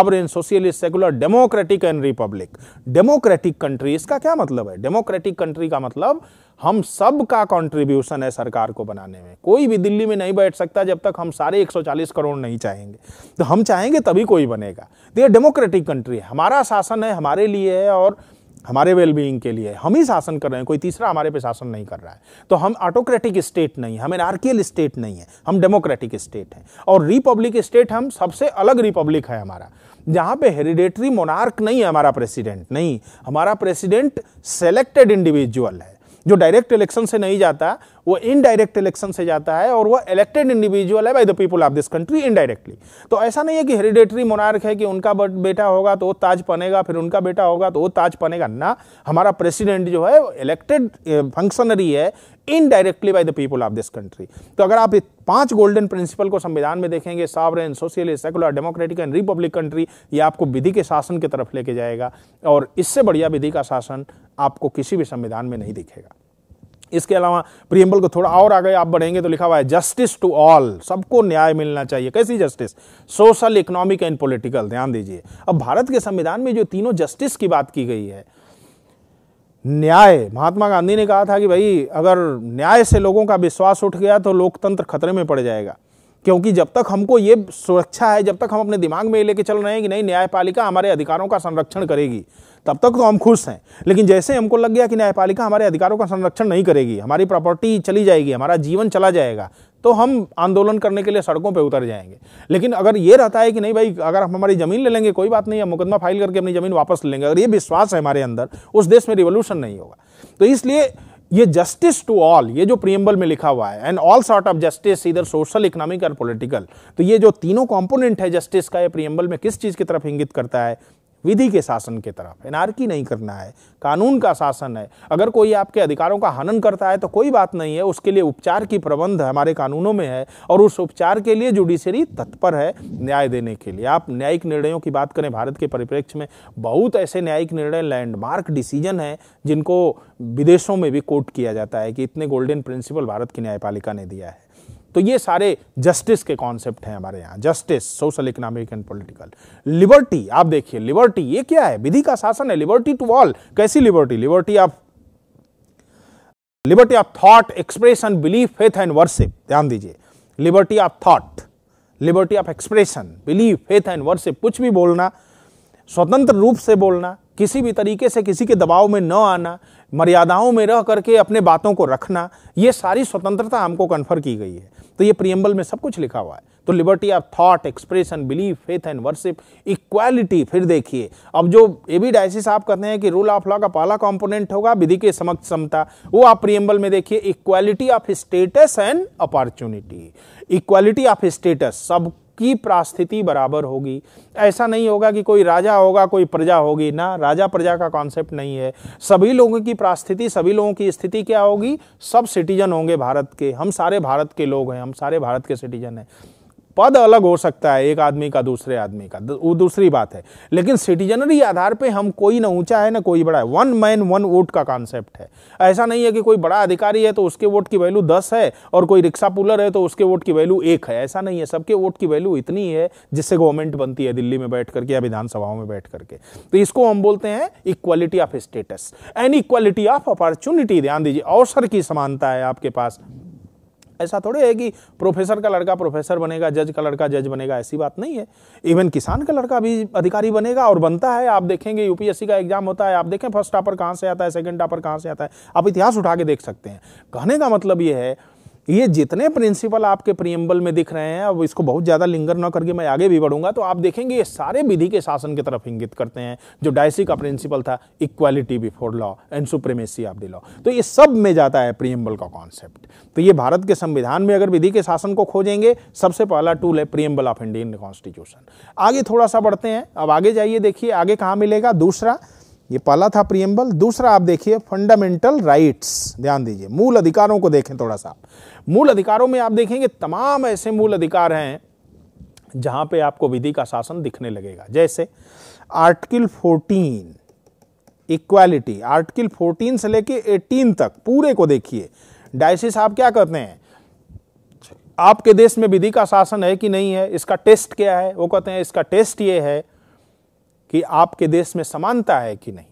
the in socialist secular democratic and republic democratic country इसका क्या मतलब है डेमोक्रेटिक कंट्री का मतलब हम सब का कॉन्ट्रीब्यूशन है सरकार को बनाने में कोई भी दिल्ली में नहीं बैठ सकता जब तक हम सारे 140 करोड़ नहीं चाहेंगे तो हम चाहेंगे तभी कोई बनेगा तो ये डेमोक्रेटिक कंट्री है हमारा शासन है हमारे लिए है और हमारे वेलबींग के लिए हम ही शासन कर रहे हैं कोई तीसरा हमारे पे शासन नहीं कर रहा है तो हम ऑटोक्रेटिक स्टेट नहीं है हम एनार्कियल स्टेट नहीं है हम डेमोक्रेटिक स्टेट हैं और रिपब्लिक स्टेट हम सबसे अलग रिपब्लिक है हमारा जहाँ पे हेरिडेटरी मोनार्क नहीं है हमारा प्रेसिडेंट नहीं हमारा प्रेसिडेंट सेलेक्टेड इंडिविजुअल है जो डायरेक्ट इलेक्शन से नहीं जाता वो इनडायरेक्ट इलेक्शन से जाता है और वो इलेक्टेड इंडिविजुअल है by the people of this country indirectly तो ऐसा नहीं है कि हेरिडेटरी मोनार्क है कि उनका बेटा होगा तो वो ताज पनेगा फिर उनका बेटा होगा तो वो ताज पनेगा ना हमारा प्रेसिडेंट जो है इलेक्टेड फंक्शनरी है indirectly by the people of this country तो अगर आप पांच गोल्डन प्रिंसिपल को संविधान में देखेंगे sovereign socialist secular democratic and republic country ये आपको विधि के शासन की तरफ लेके जाएगा और इससे बढ़िया विधि का शासन आपको किसी भी संविधान में नहीं दिखेगा इसके अलावा प्रियम्बल को थोड़ा और आगे आप बढ़ेंगे तो लिखा हुआ है जस्टिस टू ऑल सबको न्याय मिलना चाहिए कैसी justice social economic and political ध्यान दीजिए अब भारत के संविधान में जो तीनों जस्टिस की बात की गई है न्याय महात्मा गांधी ने कहा था कि भाई अगर न्याय से लोगों का विश्वास उठ गया तो लोकतंत्र खतरे में पड़ जाएगा क्योंकि जब तक हमको ये सुरक्षा है जब तक हम अपने दिमाग में लेके चल रहे हैं कि नहीं न्यायपालिका हमारे अधिकारों का संरक्षण करेगी तब तक तो हम खुश हैं लेकिन जैसे हमको लग गया कि न्यायपालिका हमारे अधिकारों का संरक्षण नहीं करेगी हमारी प्रॉपर्टी चली जाएगी हमारा जीवन चला जाएगा तो हम आंदोलन करने के लिए सड़कों पर उतर जाएंगे लेकिन अगर ये रहता है कि नहीं भाई अगर हम हमारी ज़मीन ले लेंगे कोई बात नहीं है मुकदमा फाइल करके अपनी ज़मीन वापस ले लेंगे अगर ये विश्वास है हमारे अंदर उस देश में रिवोल्यूशन नहीं होगा तो इसलिए ये जस्टिस टू ऑल ये जो प्रियम्बल में लिखा हुआ है and all sort of justice इधर सोशल इकोनॉमिक और पॉलिटिकल तो ये जो तीनों कंपोनेंट है जस्टिस का ये प्रियम्बल में किस चीज़ की तरफ इंगित करता है विधि के शासन के तरफ की नहीं करना है कानून का शासन है अगर कोई आपके अधिकारों का हनन करता है तो कोई बात नहीं है उसके लिए उपचार की प्रबंध हमारे कानूनों में है और उस उपचार के लिए जुडिशरी तत्पर है न्याय देने के लिए आप न्यायिक निर्णयों की बात करें भारत के परिप्रेक्ष्य में बहुत ऐसे न्यायिक निर्णय लैंडमार्क डिसीजन है जिनको विदेशों में भी कोर्ट किया जाता है कि इतने गोल्डन प्रिंसिपल भारत की न्यायपालिका ने दिया है तो ये सारे जस्टिस के कॉन्सेप्ट हैं हमारे यहाँ justice social economic and political liberty आप देखिए लिबर्टी ये क्या है विधि का शासन है लिबर्टी टू ऑल कैसी liberty liberty of liberty of thought expression belief faith and worship ध्यान दीजिए liberty of thought liberty of expression belief faith and worship कुछ भी बोलना स्वतंत्र रूप से बोलना किसी भी तरीके से किसी के दबाव में न आना मर्यादाओं में रह करके अपने बातों को रखना ये सारी स्वतंत्रता हमको कन्फर की गई है तो ये प्रियम्बल में सब कुछ लिखा हुआ है तो liberty of thought expression belief faith and worship equality फिर देखिए अब जो ए बी डायसिस आप कहते हैं कि रूल ऑफ लॉ का पहला कॉम्पोनेंट होगा विधि के समक्ष समता वो आप प्रियम्बल में देखिए equality of status and opportunity equality of status सब की प्रास्थिति बराबर होगी ऐसा नहीं होगा कि कोई राजा होगा कोई प्रजा होगी ना राजा प्रजा का कॉन्सेप्ट नहीं है सभी लोगों की प्रास्थिति सभी लोगों की स्थिति क्या होगी सब सिटीजन होंगे भारत के हम सारे भारत के लोग हैं हम सारे भारत के सिटीजन हैं पद अलग हो सकता है एक आदमी का दूसरे आदमी का वो दूसरी बात है लेकिन सिटीजनरी आधार पे हम कोई ना ऊंचा है ना कोई बड़ा है वन मैन वन वोट का कॉन्सेप्ट है ऐसा नहीं है कि कोई बड़ा अधिकारी है तो उसके वोट की वैल्यू दस है और कोई रिक्शा पुलर है तो उसके वोट की वैल्यू एक है ऐसा नहीं है सबके वोट की वैल्यू इतनी है जिससे गवर्नमेंट बनती है दिल्ली में बैठ करके या विधानसभाओं में बैठ करके तो इसको हम बोलते हैं equality of status and equality of opportunity ध्यान दीजिए अवसर की समानता है आपके पास ऐसा थोड़े है कि प्रोफेसर का लड़का प्रोफेसर बनेगा जज का लड़का जज बनेगा ऐसी बात नहीं है इवन किसान का लड़का भी अधिकारी बनेगा और बनता है आप देखेंगे यूपीएससी का एग्जाम होता है आप देखें फर्स्ट टापर कहाँ से आता है सेकेंड टापर कहाँ से आता है आप इतिहास उठा के देख सकते हैं कहने का मतलब ये है ये जितने प्रिंसिपल आपके प्रियम्बल में दिख रहे हैं अब इसको बहुत ज़्यादा लिंगर न करके मैं आगे भी बढ़ूंगा तो आप देखेंगे ये सारे विधि के शासन की तरफ इंगित करते हैं जो डायसी का प्रिंसिपल था equality before law and supremacy of the law तो ये सब में जाता है प्रियम्बल का कॉन्सेप्ट तो ये भारत के संविधान में अगर विधि के शासन को खोजेंगे सबसे पहला टूल है प्रियम्बल ऑफ इंडियन कॉन्स्टिट्यूशन आगे थोड़ा सा बढ़ते हैं अब आगे जाइए देखिए आगे कहाँ मिलेगा दूसरा ये पहला था प्रियम्बल दूसरा आप देखिए फंडामेंटल राइट्स ध्यान दीजिए मूल अधिकारों को देखें थोड़ा सा मूल अधिकारों में आप देखेंगे तमाम ऐसे मूल अधिकार हैं जहां पे आपको विधि का शासन दिखने लगेगा जैसे आर्टिकल 14 इक्वालिटी आर्टिकल 14 से लेके 18 तक पूरे को देखिए डायसिस आप क्या कहते हैं आपके देश में विधि का शासन है कि नहीं है इसका टेस्ट क्या है वो कहते हैं इसका टेस्ट ये है कि आपके देश में समानता है कि नहीं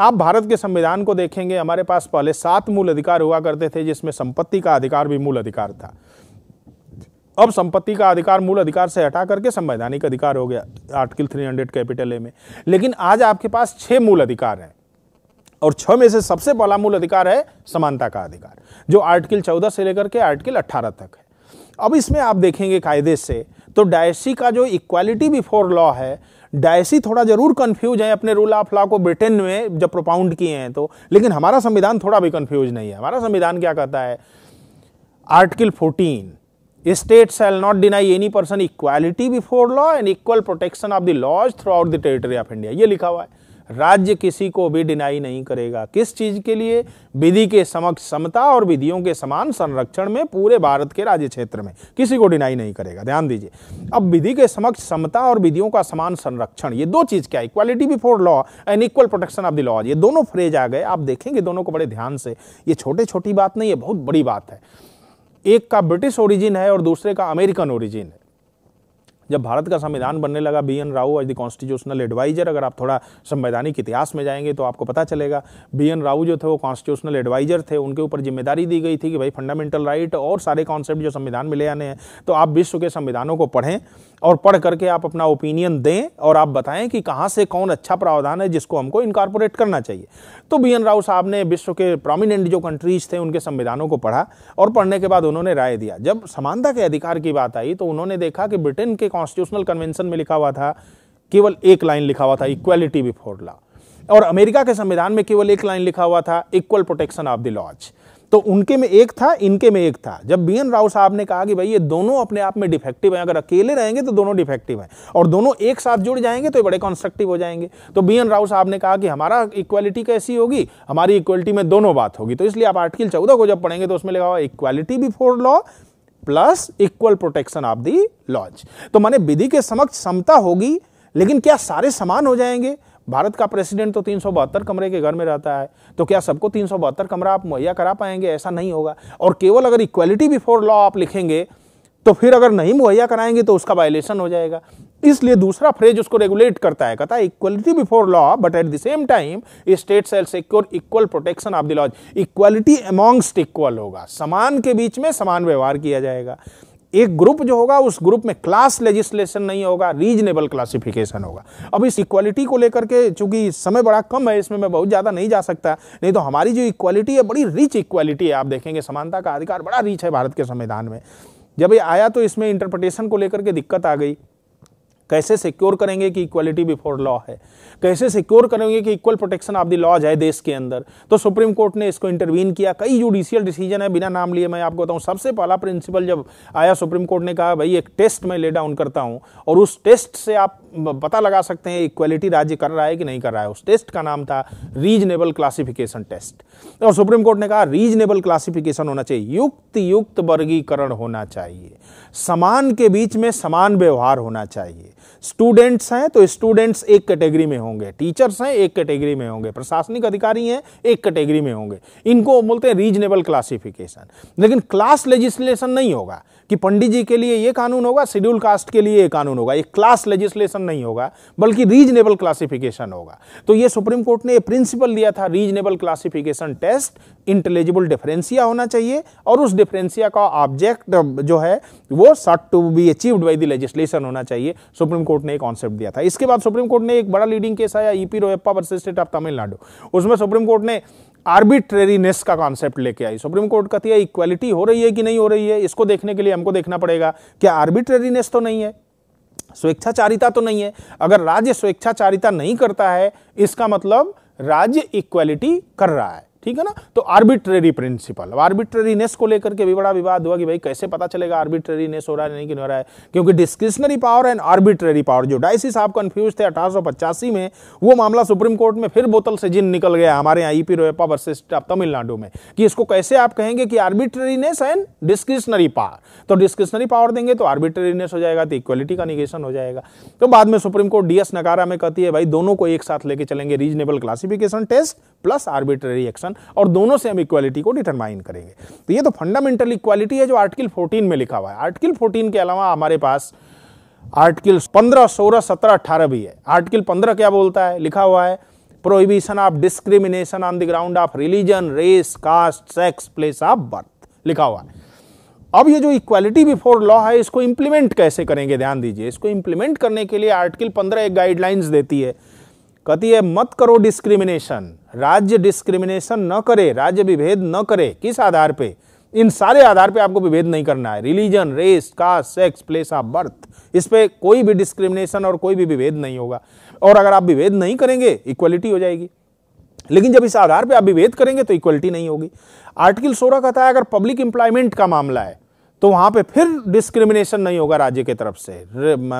आप भारत के संविधान को देखेंगे हमारे पास पहले सात मूल अधिकार हुआ करते थे जिसमें संपत्ति का अधिकार भी मूल अधिकार था अब संपत्ति का अधिकार मूल अधिकार से हटा करके संवैधानिक अधिकार हो गया आर्टिकल 300 कैपिटल ए में लेकिन आज आपके पास छह मूल अधिकार हैं और छह में से सबसे पहला मूल अधिकार है समानता का अधिकार जो आर्टिकल 14 से लेकर के आर्टिकल 18 तक है अब इसमें आप देखेंगे कायदे से तो डायसी का जो इक्वालिटी बिफोर लॉ है डायसी थोड़ा जरूर कंफ्यूज है अपने रूल ऑफ लॉ को ब्रिटेन में जब प्रोपाउंड किए हैं तो लेकिन हमारा संविधान थोड़ा भी कंफ्यूज नहीं है हमारा संविधान क्या कहता है article fourteen state shall not deny any person equality before law and equal protection of the laws throughout the territory of India ये लिखा हुआ है राज्य किसी को भी डिनाई नहीं करेगा किस चीज़ के लिए विधि के समक्ष समता और विधियों के समान संरक्षण में पूरे भारत के राज्य क्षेत्र में किसी को डिनाई नहीं करेगा ध्यान दीजिए अब विधि के समक्ष समता और विधियों का समान संरक्षण ये दो चीज़ क्या equality before law and equal protection of the laws ये दोनों फ्रेज आ गए आप देखेंगे दोनों को बड़े ध्यान से ये छोटे छोटी बात नहीं है बहुत बड़ी बात है एक का ब्रिटिश ओरिजिन है और दूसरे का अमेरिकन ओरिजिन है जब भारत का संविधान बनने लगा B N Rau as the constitutional adviser अगर आप थोड़ा संवैधानिक इतिहास में जाएंगे तो आपको पता चलेगा बी एन राव जो थे वो कॉन्स्टिट्यूशनल एडवाइजर थे उनके ऊपर जिम्मेदारी दी गई थी कि भाई फंडामेंटल राइट और सारे कॉन्सेप्ट जो संविधान में ले आने हैं तो आप विश्व के संविधानों को पढ़ें और पढ़ करके आप अपना ओपिनियन दें और आप बताएं कि कहाँ से कौन अच्छा प्रावधान है जिसको हमको इनकॉर्पोरेट करना चाहिए तो बी एन राव साहब ने विश्व के प्रोमिनेंट जो कंट्रीज थे उनके संविधानों को पढ़ा और पढ़ने के बाद उन्होंने राय दिया जब समानता के अधिकार की बात आई तो उन्होंने देखा कि ब्रिटेन के कॉन्स्टिट्यूशनल कन्वेंशन में लिखा हुआ था केवल एक लाइन लिखा हुआ था इक्वेलिटी बिफोर लॉ और अमेरिका के संविधान में केवल एक लाइन लिखा हुआ था equal protection of the laws तो उनके में एक था इनके में एक था जब बी एन राव साहब ने कहा कि भाई ये दोनों अपने आप में डिफेक्टिव हैं अगर अकेले रहेंगे तो दोनों डिफेक्टिव हैं और दोनों एक साथ जुड़ जाएंगे तो ये बड़े कॉन्स्ट्रक्टिव हो जाएंगे तो बी एन राव साहब ने कहा कि हमारा इक्वालिटी कैसी होगी हमारी इक्वलिटी में दोनों बात होगी तो इसलिए आप आर्टिकल चौदह को जब पढ़ेंगे तो उसमें लिखा हुआ equality before law plus equal protection of the laws तो माने विधि के समक्ष समता होगी लेकिन क्या सारे समान हो जाएंगे भारत का प्रेसिडेंट तो तीन कमरे के घर में रहता है तो क्या सबको तीन कमरा आप मुहैया करा पाएंगे ऐसा नहीं होगा और केवल अगर इक्वलिटी बिफोर लॉ आप लिखेंगे तो फिर अगर नहीं मुहैया कराएंगे तो उसका वायलेशन हो जाएगा इसलिए दूसरा फ्रेज उसको रेगुलेट करता है कहता है equality before law but at the same time state shall secure equal protection of the laws equality amongst equal होगा समान के बीच में समान व्यवहार किया जाएगा एक ग्रुप जो होगा उस ग्रुप में क्लास लेजिस्लेशन नहीं होगा रीजनेबल क्लासिफिकेशन होगा अब इस इक्वालिटी को लेकर के चूंकि समय बड़ा कम है इसमें मैं बहुत ज़्यादा नहीं जा सकता नहीं तो हमारी जो इक्वालिटी है बड़ी रिच इक्वालिटी है आप देखेंगे समानता का अधिकार बड़ा रिच है भारत के संविधान में जब ये आया तो इसमें इंटरप्रिटेशन को लेकर के दिक्कत आ गई कैसे सिक्योर करेंगे कि इक्वलिटी बिफोर लॉ है कैसे सिक्योर करेंगे कि equal protection of the laws है देश के अंदर तो सुप्रीम कोर्ट ने इसको इंटरवीन किया कई जुडिशियल डिसीजन है बिना नाम लिए मैं आपको बताऊं सबसे पहला प्रिंसिपल जब आया सुप्रीम कोर्ट ने कहा भाई एक टेस्ट मैं ले डाउन करता हूं और उस टेस्ट से आप पता लगा सकते हैं इक्वलिटी राज्य कर रहा है कि नहीं कर रहा है उस टेस्ट का नाम था रीजनेबल क्लासिफिकेशन टेस्ट और सुप्रीम कोर्ट ने कहा रीजनेबल क्लासिफिकेशन होना चाहिए युक्त युक्त वर्गीकरण होना चाहिए समान के बीच में समान व्यवहार होना चाहिए स्टूडेंट्स हैं तो स्टूडेंट्स एक कैटेगरी में होंगे टीचर्स हैं एक कैटेगरी में होंगे प्रशासनिक अधिकारी हैं एक कैटेगरी में होंगे इनको बोलते हैं रीजनेबल क्लासिफिकेशन लेकिन क्लास लेजिस्लेशन नहीं होगा कि पंडित जी के लिए ये कानून होगा शेड्यूल कास्ट के लिए ये कानून होगा ये क्लास लेजिस्लेशन नहीं होगा बल्कि रीजनेबल क्लासिफिकेशन होगा तो ये सुप्रीम कोर्ट ने प्रिंसिपल दिया था reasonable classification test intelligible differentia होना चाहिए और उस डिफरेंसिया का ऑब्जेक्ट जो है वो sought to be achieved by the legislation होना चाहिए सुप्रीम कोर्ट ने एक कॉन्सेप्ट दिया था इसके बाद सुप्रीम कोर्ट ने एक बड़ा लीडिंग केस आया EP रोयप्पा versus state of Tamil Nadu उसमें सुप्रीम कोर्ट ने आर्बिट्रेरीनेस का कॉन्सेप्ट लेके आई सुप्रीम कोर्ट कहती है इक्वालिटी हो रही है कि नहीं हो रही है इसको देखने के लिए हमको देखना पड़ेगा क्या आर्बिट्रेरीनेस तो नहीं है स्वेच्छाचारिता तो नहीं है अगर राज्य स्वेच्छाचारिता नहीं करता है इसका मतलब राज्य इक्वालिटी कर रहा है ठीक है ना तो आर्बिट्रेरी प्रिंसिपल आर्बिट्रेरीनेस को लेकर के भी बड़ा विवाद हुआ कि भाई कैसे पता चलेगा आर्बिट्रेरीनेस हो रहा है नहीं क्यों हो रहा है क्योंकि discretionary power and arbitrary power जो डाइसी साहब कन्फ्यूज थे अठारह में वो मामला सुप्रीम कोर्ट में फिर बोतल से जिन निकल गया हमारे यहाँ ईपी रोयपा रोयप्पा वर्सेज तमिलनाडु में कि इसको कैसे आप कहेंगे कि आर्बिट्रेरीनेस एंड डिस्क्रिशनरी पावर तो डिस्क्रिशनरी पावर देंगे तो आर्बिट्रेरीनेस हो जाएगा तो इक्वलिटी का निगेशन हो जाएगा तो बाद में सुप्रीम कोर्ट डीएस नकारा में कहती है भाई दोनों को एक साथ लेके चलेंगे reasonable classification test plus arbitrary action और दोनों से हम इक्वालिटी को डिटरमाइन करेंगे तो ये तो फंडामेंटल इक्वालिटी है जो आर्टिकल 14 में लिखा हुआ है आर्टिकल 14 के अलावा हमारे पास आर्टिकल 15, 16, 17, 18 भी है आर्टिकल 15 क्या बोलता है लिखा हुआ है prohibition of discrimination on the ground of religion race caste sex place of birth लिखा हुआ है अब ये जो इक्वालिटी बिफोर लॉ है इसको इंप्लीमेंट कैसे करेंगे ध्यान दीजिए इसको इंप्लीमेंट करने के लिए आर्टिकल 15 एक गाइडलाइंस देती है कहती है मत करो डिस्क्रिमिनेशन राज्य डिस्क्रिमिनेशन न करे राज्य विभेद न करे किस आधार पे इन सारे आधार पे आपको विभेद नहीं करना है religion race caste sex place of birth इस पर कोई भी डिस्क्रिमिनेशन और कोई भी विभेद नहीं होगा और अगर आप विभेद नहीं करेंगे इक्वलिटी हो जाएगी लेकिन जब इस आधार पे आप विभेद करेंगे तो इक्वलिटी नहीं होगी आर्टिकल सोलह कहता है अगर पब्लिक एम्प्लॉयमेंट का मामला है तो वहां पे फिर डिस्क्रिमिनेशन नहीं होगा राज्य के तरफ से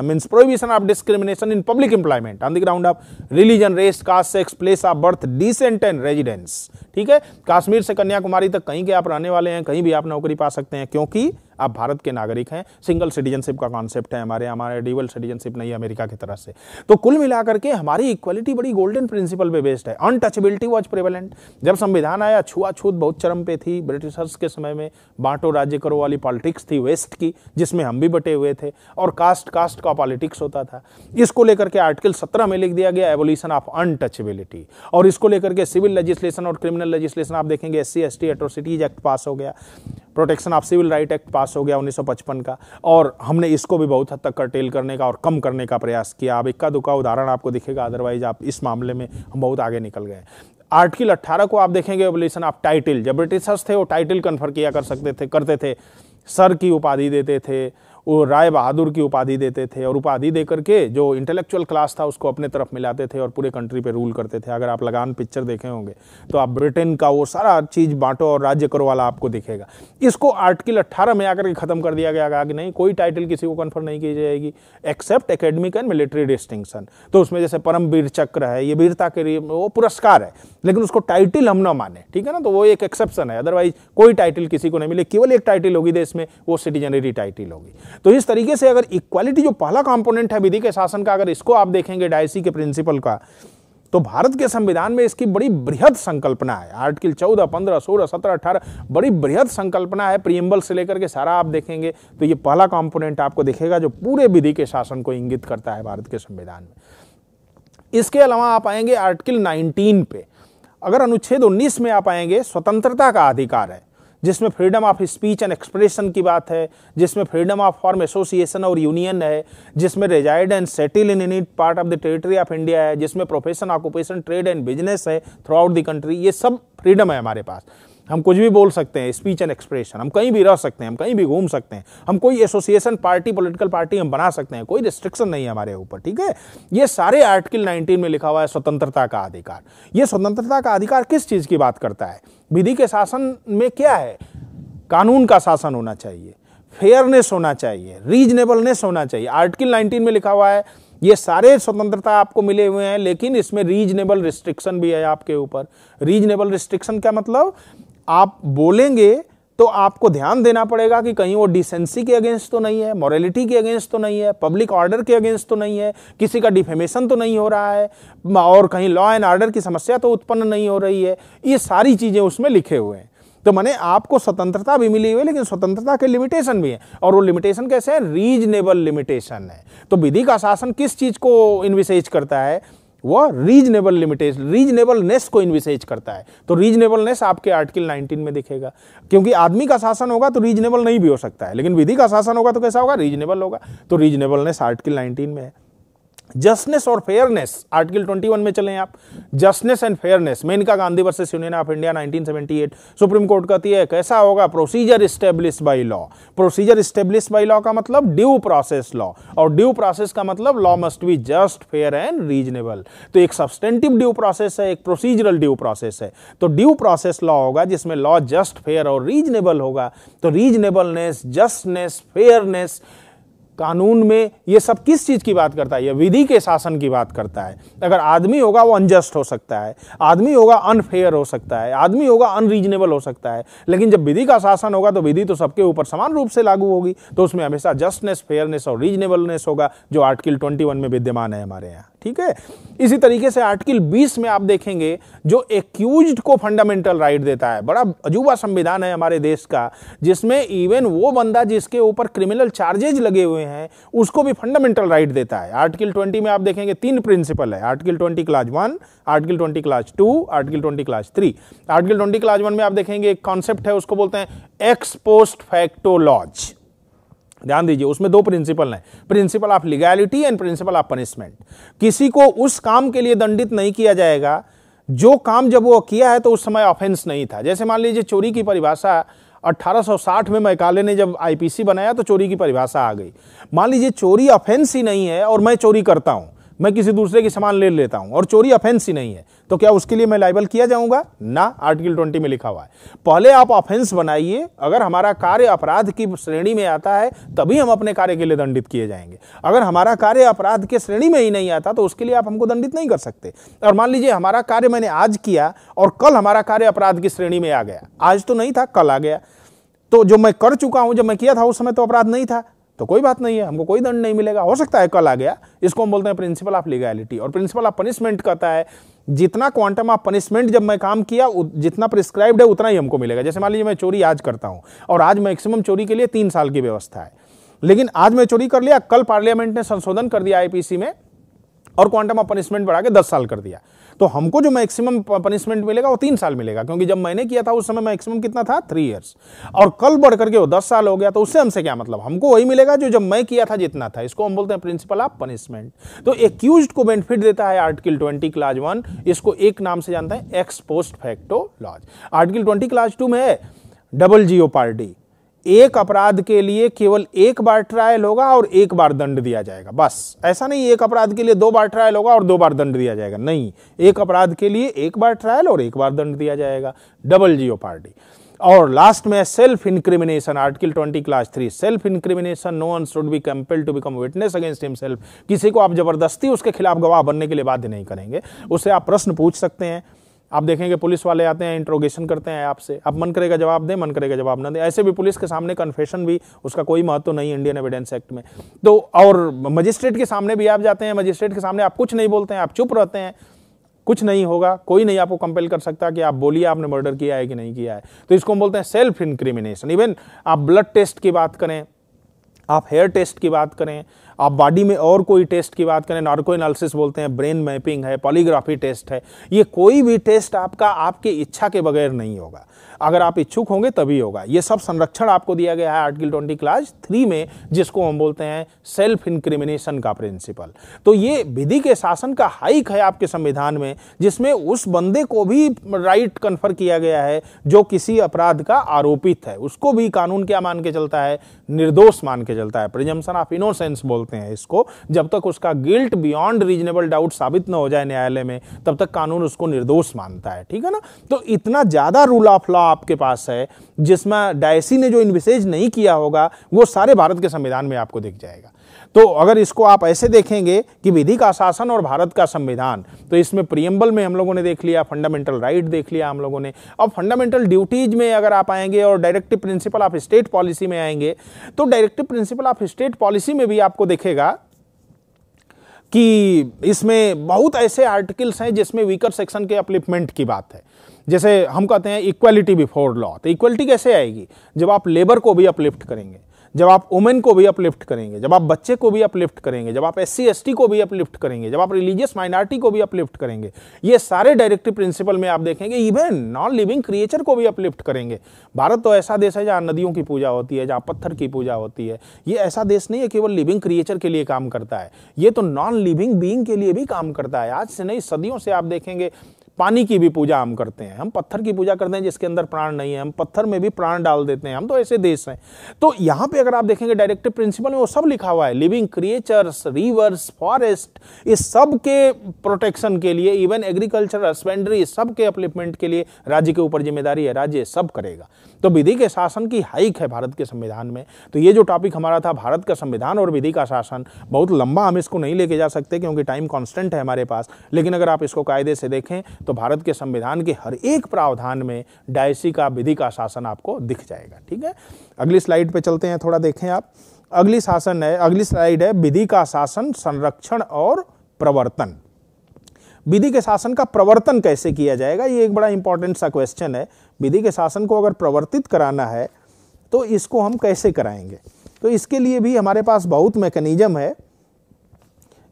mean prohibition of discrimination in public employment on the ground of religion race caste sex place of birth descent and residence ठीक है कश्मीर से कन्याकुमारी तक कहीं के आप रहने वाले हैं कहीं भी आप नौकरी पा सकते हैं क्योंकि आप भारत के नागरिक हैं सिंगल सिटीजनशिप का कॉन्सेप्ट है हमारे हमारे डिवल सिटीजनशिप नहीं है अमेरिका की तरह से तो कुल मिलाकर के हमारी इक्वलिटी बड़ी गोल्डन प्रिंसिपल पे बेस्ड है अनटचेबिलिटी वॉज प्रिवेलेंट जब संविधान आया छुआछूत बहुत चरम पे थी ब्रिटिशर्स के समय में बांटो राज्य करो वाली पॉलिटिक्स थी वेस्ट की जिसमें हम भी बटे हुए थे और कास्ट कास्ट का पॉलिटिक्स होता था इसको लेकर के आर्टिकल सत्रह में लिख दिया गया एवोल्यूशन ऑफ अनटचेबिलिटी और इसको लेकर के सिविल लेजिस्लेशन और क्रिमिनल लेजिस्लेशन आप देखेंगे S C S T atrocities act pass हो गया protection of civil right act pass pass हो गया 1955 का और हमने इसको भी बहुत हद तक कर्टेल करने का और कम करने का प्रयास किया अब इक्का दुक्का उदाहरण आपको दिखेगा अदरवाइज आप इस मामले में हम बहुत आगे निकल गए आर्टिकल 18 को आप देखेंगे ओबलेशन आप टाइटल जब ब्रिटिशर्स थे वो टाइटल कन्फर किया कर सकते थे करते थे सर की उपाधि देते थे वो राय बहादुर की उपाधि देते थे और उपाधि दे करके जो इंटेलेक्चुअल क्लास था उसको अपने तरफ मिलाते थे और पूरे कंट्री पे रूल करते थे अगर आप लगान पिक्चर देखे होंगे तो आप ब्रिटेन का वो सारा चीज़ बांटो और राज्य करो वाला आपको दिखेगा इसको आर्टिकल अट्ठारह में आकर के ख़त्म कर दिया गया कि नहीं कोई टाइटल किसी को कन्फर्म नहीं की जाएगी except academic and military distinction तो उसमें जैसे परमवीर चक्र है ये वीरता के लिए वो पुरस्कार है लेकिन उसको टाइटल हम ना माने ठीक है ना तो वो एक एक्सेप्शन है अदरवाइज कोई टाइटल किसी को नहीं मिले केवल एक टाइटल होगी देश में वो सिटीजनरी टाइटल होगी तो इस तरीके से अगर इक्वालिटी जो पहला कॉम्पोनेंट है विधि के शासन का अगर इसको आप देखेंगे डायसी के प्रिंसिपल का तो भारत के संविधान में इसकी बड़ी बृहद संकल्पना है आर्टिकल चौदह पंद्रह सोलह सत्रह अठारह बड़ी बृहद संकल्पना है प्रियम्बल से लेकर के सारा आप देखेंगे तो ये पहला कॉम्पोनेंट आपको देखेगा जो पूरे विधि के शासन को इंगित करता है भारत के संविधान में इसके अलावा आप आएंगे आर्टिकल 19 पे अगर अनुच्छेद 19 में आप आएंगे स्वतंत्रता का अधिकार है जिसमें freedom of speech and expression की बात है जिसमें फ्रीडम ऑफ फॉर्म एसोसिएशन और यूनियन है जिसमें reside and settle in any part of the territory of India है जिसमें profession occupation trade and business है थ्रू आउट द कंट्री ये सब फ्रीडम है हमारे पास हम कुछ भी बोल सकते हैं स्पीच एंड एक्सप्रेशन हम कहीं भी रह सकते हैं हम कहीं भी घूम सकते हैं हम कोई एसोसिएशन पार्टी पॉलिटिकल पार्टी हम बना सकते हैं कोई रिस्ट्रिक्शन नहीं है हमारे ऊपर ठीक है ये सारे आर्टिकल 19 में लिखा हुआ है स्वतंत्रता का अधिकार ये स्वतंत्रता का अधिकार किस चीज़ की बात करता है विधि के शासन में क्या है कानून का शासन होना चाहिए फेयरनेस होना चाहिए रीजनेबलनेस होना चाहिए आर्टिकल नाइनटीन में लिखा हुआ है ये सारे स्वतंत्रता आपको मिले हुए हैं लेकिन इसमें रीजनेबल रिस्ट्रिक्शन भी है आपके ऊपर रीजनेबल रिस्ट्रिक्शन क्या मतलब आप बोलेंगे तो आपको ध्यान देना पड़ेगा कि कहीं वो डिसेंसी के अगेंस्ट तो नहीं है मॉरेलिटी के अगेंस्ट तो नहीं है पब्लिक ऑर्डर के अगेंस्ट तो नहीं है किसी का डिफेमेशन तो नहीं हो रहा है और कहीं लॉ एंड ऑर्डर की समस्या तो उत्पन्न नहीं हो रही है ये सारी चीज़ें उसमें लिखे हुए हैं तो मैंने आपको स्वतंत्रता भी मिली हुई है लेकिन स्वतंत्रता के लिमिटेशन भी है और वो लिमिटेशन कैसे है रीजनेबल लिमिटेशन है तो विधि का शासन किस चीज़ को इन्विसेज करता है वह रीजनेबल लिमिटेशन रीजनेबलनेस को इन्विसेज करता है तो रीजनेबलनेस आपके आर्टिकल 19 में दिखेगा क्योंकि आदमी का शासन होगा तो रीजनेबल नहीं भी हो सकता है लेकिन विधि का शासन होगा तो कैसा होगा रीजनेबल होगा तो रीजनेबलनेस आर्टिकल नाइनटीन में है जस्टनेस और फेयरनेस आर्टिकल 21 में चलें आप justness and fairness Maneka Gandhi versus union of India 1978 supreme court कहती है कैसा होगा procedure established by law procedure established by law का मतलब ड्यू प्रोसेस लॉ और ड्यू प्रोसेस का मतलब law must be just fair and reasonable तो एक सब्सटेंटिव ड्यू प्रोसेस है एक प्रोसीजरल ड्यू प्रोसेस है तो ड्यू प्रोसेस लॉ होगा जिसमें लॉ जस्ट फेयर और रीजनेबल होगा तो रीजनेबलनेस जस्टनेस फेयरनेस कानून में ये सब किस चीज़ की बात करता है यह विधि के शासन की बात करता है अगर आदमी होगा वो अनजस्ट हो सकता है आदमी होगा अनफेयर हो सकता है आदमी होगा अनरीजनेबल हो सकता है लेकिन जब विधि का शासन होगा तो विधि तो सबके ऊपर समान रूप से लागू होगी तो उसमें हमेशा जस्टनेस फेयरनेस और रीजनेबलनेस होगा जो आर्टिकल ट्वेंटी में विद्यमान है हमारे यहाँ ठीक है इसी तरीके से आर्टिकल 20 में आप देखेंगे जो एक्यूज को फंडामेंटल राइट देता है बड़ा अजूबा संविधान है हमारे देश का जिसमें इवन वो बंदा जिसके ऊपर क्रिमिनल चार्जेज लगे हुए हैं उसको भी फंडामेंटल राइट देता है आर्टिकल 20 में आप देखेंगे तीन प्रिंसिपल है article 20 clause one article 20 clause two article 20 clause three article 20 clause one में आप देखेंगे एक कॉन्सेप्ट है उसको बोलते हैं एक्सपोस्ट फैक्टोलॉज ध्यान दीजिए उसमें दो प्रिंसिपल हैं principle of legality and principle of punishment किसी को उस काम के लिए दंडित नहीं किया जाएगा जो काम जब वो किया है तो उस समय ऑफेंस नहीं था जैसे मान लीजिए चोरी की परिभाषा 1860 में मैकाले ने जब आईपीसी बनाया तो चोरी की परिभाषा आ गई मान लीजिए चोरी ऑफेंस ही नहीं है और मैं चोरी करता हूं मैं किसी दूसरे की सामान ले लेता हूं और चोरी अफेंस ही नहीं है तो क्या उसके लिए मैं लाइबल किया जाऊंगा ना आर्टिकल ट्वेंटी में लिखा हुआ है पहले आप ऑफेंस बनाइए अगर हमारा कार्य अपराध की श्रेणी में आता है तभी हम अपने कार्य के लिए दंडित किए जाएंगे अगर हमारा कार्य अपराध के श्रेणी में ही नहीं आता तो उसके लिए आप हमको दंडित नहीं कर सकते और मान लीजिए हमारा कार्य मैंने आज किया और कल हमारा कार्य अपराध की श्रेणी में आ गया आज तो नहीं था कल आ गया तो जो मैं कर चुका हूं जब मैं किया था उस समय तो अपराध नहीं था तो कोई बात नहीं है हमको कोई दंड नहीं मिलेगा हो सकता है कल आ गया इसको हम बोलते हैं प्रिंसिपल ऑफ लीगैलिटी और प्रिंसिपल ऑफ पनिशमेंट कहता है जितना क्वांटम ऑफ पनिशमेंट जब मैं काम किया जितना प्रिस्क्राइब्ड है उतना ही हमको मिलेगा जैसे मान लीजिए मैं चोरी आज करता हूँ और आज मैक्सिमम चोरी के लिए तीन साल की व्यवस्था है लेकिन आज मैं चोरी कर लिया कल पार्लियामेंट ने संशोधन कर दिया आईपीसी में और क्वांटम ऑफ पनिशमेंट बढ़ा के दस साल कर दिया तो हमको जो मैक्सिमम पनिशमेंट मिलेगा वो तीन साल मिलेगा क्योंकि जब मैंने किया था उस समय मैक्सिमम कितना था थ्री ईयर्स और कल बढ़ करके वो दस साल हो गया तो उससे हमसे क्या मतलब हमको वही मिलेगा जो जब मैं किया था जितना था इसको हम बोलते हैं प्रिंसिपल ऑफ पनिशमेंट तो एक्यूज को बेनिफिट देता है आर्टिकल ट्वेंटी क्लाज वन इसको एक नाम से जानते हैं ex post facto laws article twenty clause two में है डबल जीओ पार्टी एक अपराध के लिए केवल एक बार ट्रायल होगा और एक बार दंड दिया जाएगा बस ऐसा नहीं एक अपराध के लिए दो बार ट्रायल होगा और दो बार दंड दिया जाएगा नहीं एक अपराध के लिए एक बार ट्रायल और एक बार दंड दिया जाएगा डबल जियो पार्टी और लास्ट में self incrimination article 20 clause three self incrimination no one should be compelled to become witness against himself किसी को आप जबरदस्ती उसके खिलाफ गवाह बनने के लिए बाध्य नहीं करेंगे उसे आप प्रश्न पूछ सकते हैं आप देखेंगे पुलिस वाले आते हैं इंट्रोगेशन करते हैं आपसे आप मन करेगा जवाब दें मन करेगा जवाब ना दें ऐसे भी पुलिस के सामने कन्फेशन भी उसका कोई महत्व नहीं इंडियन एविडेंस एक्ट में तो और मजिस्ट्रेट के सामने भी आप जाते हैं मजिस्ट्रेट के सामने आप कुछ नहीं बोलते हैं आप चुप रहते हैं कुछ नहीं होगा कोई नहीं आपको कंपेल कर सकता कि आप बोलिए आपने मर्डर किया है कि नहीं किया है तो इसको हम बोलते हैं सेल्फ इंक्रिमिनेशन इवन आप ब्लड टेस्ट की बात करें आप हेयर टेस्ट की बात करें आप बॉडी में और कोई टेस्ट की बात करें नार्को एनालिसिस बोलते हैं ब्रेन मैपिंग है पॉलीग्राफी टेस्ट है ये कोई भी टेस्ट आपका आपके इच्छा के बगैर नहीं होगा अगर आप इच्छुक होंगे तभी होगा ये सब संरक्षण आपको दिया गया है आर्टिकल ट्वेंटी क्लास थ्री में जिसको हम बोलते हैं सेल्फ इंक्रिमिनेशन का प्रिंसिपल तो ये विधि के शासन का हाइक है आपके संविधान में जिसमें उस बंदे को भी राइट कन्फर किया गया है जो किसी अपराध का आरोपित है उसको भी कानून क्या मान के चलता है निर्दोष मान के चलता है प्रिजम्पन ऑफ इनोसेंस बोलते हैं इसको जब तक उसका गिल्ट बियॉन्ड रीजनेबल डाउट साबित न हो जाए न्यायालय में तब तक कानून उसको निर्दोष मानता है ठीक है ना तो इतना ज़्यादा रूल ऑफ लॉ आपके पास है जिसमें डायसी ने जो इन्विसेज नहीं किया होगा वो सारे भारत के संविधान में आपको दिख जाएगा तो अगर इसको आप ऐसे देखेंगे कि विधि का शासन और भारत का संविधान तो इसमें प्रियम्बल में हम लोगों ने देख लिया फंडामेंटल राइट देख लिया हम लोगों ने अब फंडामेंटल ड्यूटीज में अगर आप आएंगे और directive principle of state policy में आएंगे तो directive principle of state policy में भी आपको देखेगा कि इसमें बहुत ऐसे आर्टिकल्स हैं जिसमें वीकर सेक्शन के अपलिपमेंट की बात है जैसे हम कहते हैं इक्वलिटी बिफोर लॉ तो इक्वलिटी कैसे आएगी जब आप लेबर को भी अपलिफ्ट करेंगे जब आप वुमेन को भी अपलिफ्ट करेंगे जब आप बच्चे को भी अपलिफ्ट करेंगे जब आप एस सी को भी अपलिफ्ट करेंगे जब आप रिलीजियस माइनॉरिटी को भी अपलिफ्ट करेंगे ये सारे डायरेक्टिव प्रिंसिपल में आप देखेंगे इवन नॉन लिविंग क्रिएचर को भी अपलिफ्ट करेंगे भारत तो ऐसा देश है जहाँ नदियों की पूजा होती है जहाँ पत्थर की पूजा होती है ये ऐसा देश नहीं है केवल लिविंग क्रिएचर के लिए काम करता है ये तो नॉन लिविंग बींग के लिए भी काम करता है आज से नहीं सदियों से आप देखेंगे पानी की भी पूजा हम करते हैं हम पत्थर की पूजा करते हैं जिसके अंदर प्राण नहीं है हम पत्थर में भी प्राण डाल देते हैं हम तो ऐसे देश हैं तो यहाँ पे अगर आप देखेंगे डायरेक्टिव प्रिंसिपल में वो सब लिखा हुआ है लिविंग क्रिएचर्स रिवर्स फॉरेस्ट इस सब के प्रोटेक्शन के लिए इवन एग्रीकल्चर हस्बेंड्री सब के अपलिपमेंट के लिए राज्य के ऊपर जिम्मेदारी है राज्य सब करेगा तो विधि के शासन की हाइक है भारत के संविधान में तो ये जो टॉपिक हमारा था भारत का संविधान और विधि का शासन बहुत लंबा हम इसको नहीं लेके जा सकते क्योंकि टाइम कॉन्स्टेंट है हमारे पास लेकिन अगर आप इसको कायदे से देखें तो भारत के संविधान के हर एक प्रावधान में डायसी का विधि का शासन आपको दिख जाएगा ठीक है अगली स्लाइड पर चलते हैं थोड़ा देखें आप अगली शासन है अगली स्लाइड है विधि का शासन संरक्षण और प्रवर्तन विधि के शासन का प्रवर्तन कैसे किया जाएगा ये एक बड़ा इंपॉर्टेंट सा क्वेश्चन है विधि के शासन को अगर प्रवर्तित कराना है तो इसको हम कैसे कराएंगे तो इसके लिए भी हमारे पास बहुत मैकेनिज्म है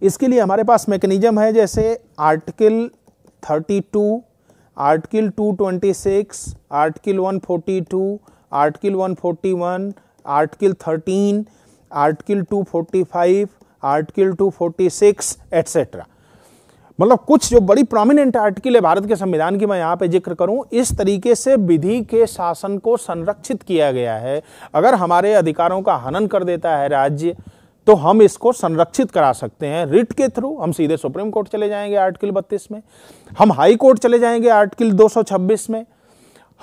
इसके लिए हमारे पास मैकेनिज्म है जैसे article 32 article 226 article 142 article 141 article 13 article 245 article 246 etcetera मतलब कुछ जो बड़ी प्रोमिनेंट आर्टिकल है भारत के संविधान की मैं यहाँ पे जिक्र करूँ इस तरीके से विधि के शासन को संरक्षित किया गया है अगर हमारे अधिकारों का हनन कर देता है राज्य तो हम इसको संरक्षित करा सकते हैं रिट के थ्रू हम सीधे सुप्रीम कोर्ट चले जाएंगे आर्टिकल बत्तीस में हम हाई कोर्ट चले जाएंगे आर्टिकल 226 में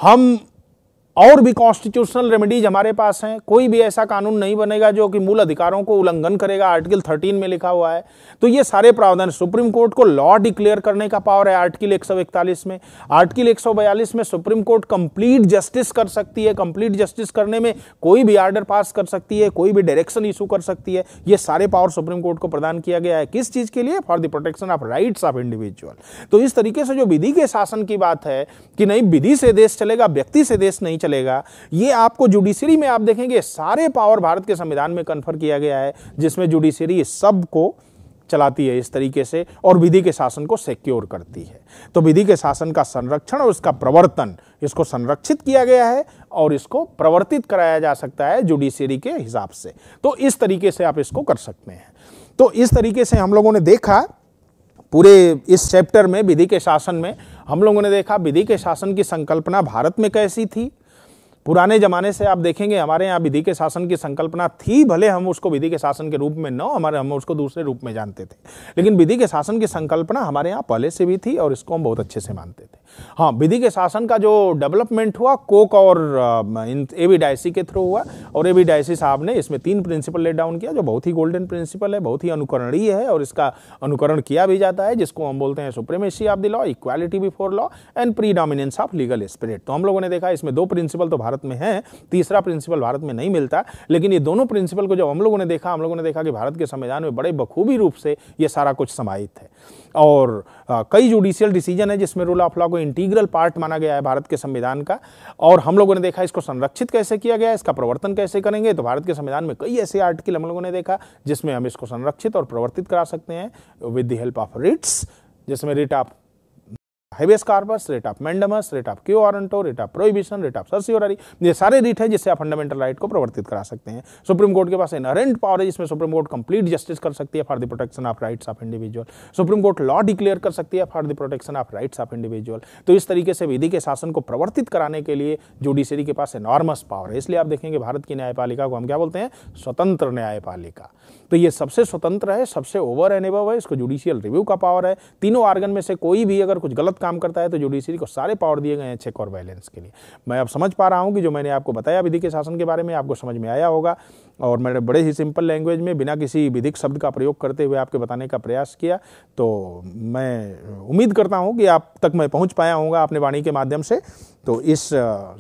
हम और भी कॉन्स्टिट्यूशनल रेमेडीज हमारे पास हैं कोई भी ऐसा कानून नहीं बनेगा जो कि मूल अधिकारों को उल्लंघन करेगा आर्टिकल 13 में लिखा हुआ है तो ये सारे प्रावधान सुप्रीम कोर्ट को लॉ डिक्लेयर करने का पावर है आर्टिकल 141 में आर्टिकल 142 में सुप्रीम कोर्ट कंप्लीट जस्टिस कर सकती है कंप्लीट जस्टिस करने में कोई भी आर्डर पास कर सकती है कोई भी डायरेक्शन इशू कर सकती है ये सारे पावर सुप्रीम कोर्ट को प्रदान किया गया है किस चीज़ के लिए for the protection of right of individual तो इस तरीके से जो विधि के शासन की बात है कि नहीं विधि से देश चलेगा व्यक्ति से देश नहीं चलेगा ये आपको जुडिशरी में आप देखेंगे सारे पावर भारत के संविधान में कन्फर किया गया है जिसमें जुडिशरी सबको चलाती है इस तरीके से और विधि के शासन को सिक्योर करती है तो विधि के शासन का संरक्षण और उसका प्रवर्तन इसको संरक्षित किया गया है और इसको प्रवर्तित कराया जा सकता है जुडिशियरी के हिसाब से तो इस तरीके से आप इसको कर सकते हैं तो इस तरीके से हम लोगों ने देखा पूरे इस चैप्टर में विधि के शासन में हम लोगों ने देखा विधि के शासन की संकल्पना भारत में कैसी थी पुराने ज़माने से आप देखेंगे हमारे यहाँ विधि के शासन की संकल्पना थी भले हम उसको विधि के शासन के रूप में न हमारे हम उसको दूसरे रूप में जानते थे लेकिन विधि के शासन की संकल्पना हमारे यहाँ पहले से भी थी और इसको हम बहुत अच्छे से मानते थे हाँ विधि के शासन का जो डेवलपमेंट हुआ कोक और ए वी डायसी के थ्रू हुआ और ए वी डायसी साहब ने इसमें तीन प्रिंसिपल लेट डाउन किया जो बहुत ही गोल्डन प्रिंसिपल है बहुत ही अनुकरणीय है और इसका अनुकरण किया भी जाता है जिसको हम बोलते हैं supremacy of the law equality before law and predominance of legal spirit तो हम लोगों ने देखा इसमें दो प्रिंसिपल तो भारत में है तीसरा प्रिंसिपल भारत में नहीं मिलता लेकिन ये दोनों प्रिंसिपल को जब हम लोगों ने देखा हम लोगों ने देखा कि भारत के संविधान में बड़े बखूबी रूप से ये सारा कुछ समाहित है और आ, कई जुडिशियल डिसीजन है जिसमें रूल ऑफ लॉ को इंटीग्रल पार्ट माना गया है भारत के संविधान का और हम लोगों ने देखा इसको संरक्षित कैसे किया गया इसका प्रवर्तन कैसे करेंगे तो भारत के संविधान में कई ऐसे आर्टिकल हम लोगों ने देखा जिसमें हम इसको संरक्षित और प्रवर्तित करा सकते हैं with the help of writs जिसमें रिट आप habeas corpus writ of mandamus writ of quo warranto writ of prohibition writ of certiorari ये सारे रीट है जिससे आप फंडामेंटल राइट को प्रवर्तित करा सकते हैं सुप्रीम कोर्ट के पास इनहरेंट पावर है जिसमें सुप्रीम कोर्ट कंप्लीट जस्टिस कर सकती है for the protection of rights of individual supreme court law declare कर सकती है for the protection of rights of individual तो इस तरीके से विधि के शासन को प्रवर्तित कराने के लिए जुडिशरी के पास इनॉर्मस पावर है इसलिए आप देखेंगे भारत की न्यायपालिका को हम क्या बोलते हैं स्वतंत्र न्यायपालिका तो ये सबसे स्वतंत्र है सबसे ओवर एन है इसको जुडिशियल रिव्यू का पावर है तीनों आर्गन में से कोई भी अगर कुछ गलत काम करता है तो जुडिशियरी को सारे पावर दिए गए हैं चेक और बैलेंस के लिए मैं अब समझ पा रहा हूँ कि जो मैंने आपको बताया विधि के शासन के बारे में आपको समझ में आया होगा और मैंने बड़े ही सिंपल लैंग्वेज में बिना किसी विधिक शब्द का प्रयोग करते हुए आपके बताने का प्रयास किया तो मैं उम्मीद करता हूँ कि आप तक मैं पहुँच पाया हूँ आपने वाणी के माध्यम से तो इस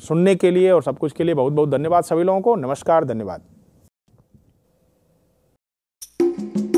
सुनने के लिए और सब कुछ के लिए बहुत बहुत धन्यवाद सभी लोगों को नमस्कार धन्यवाद thank you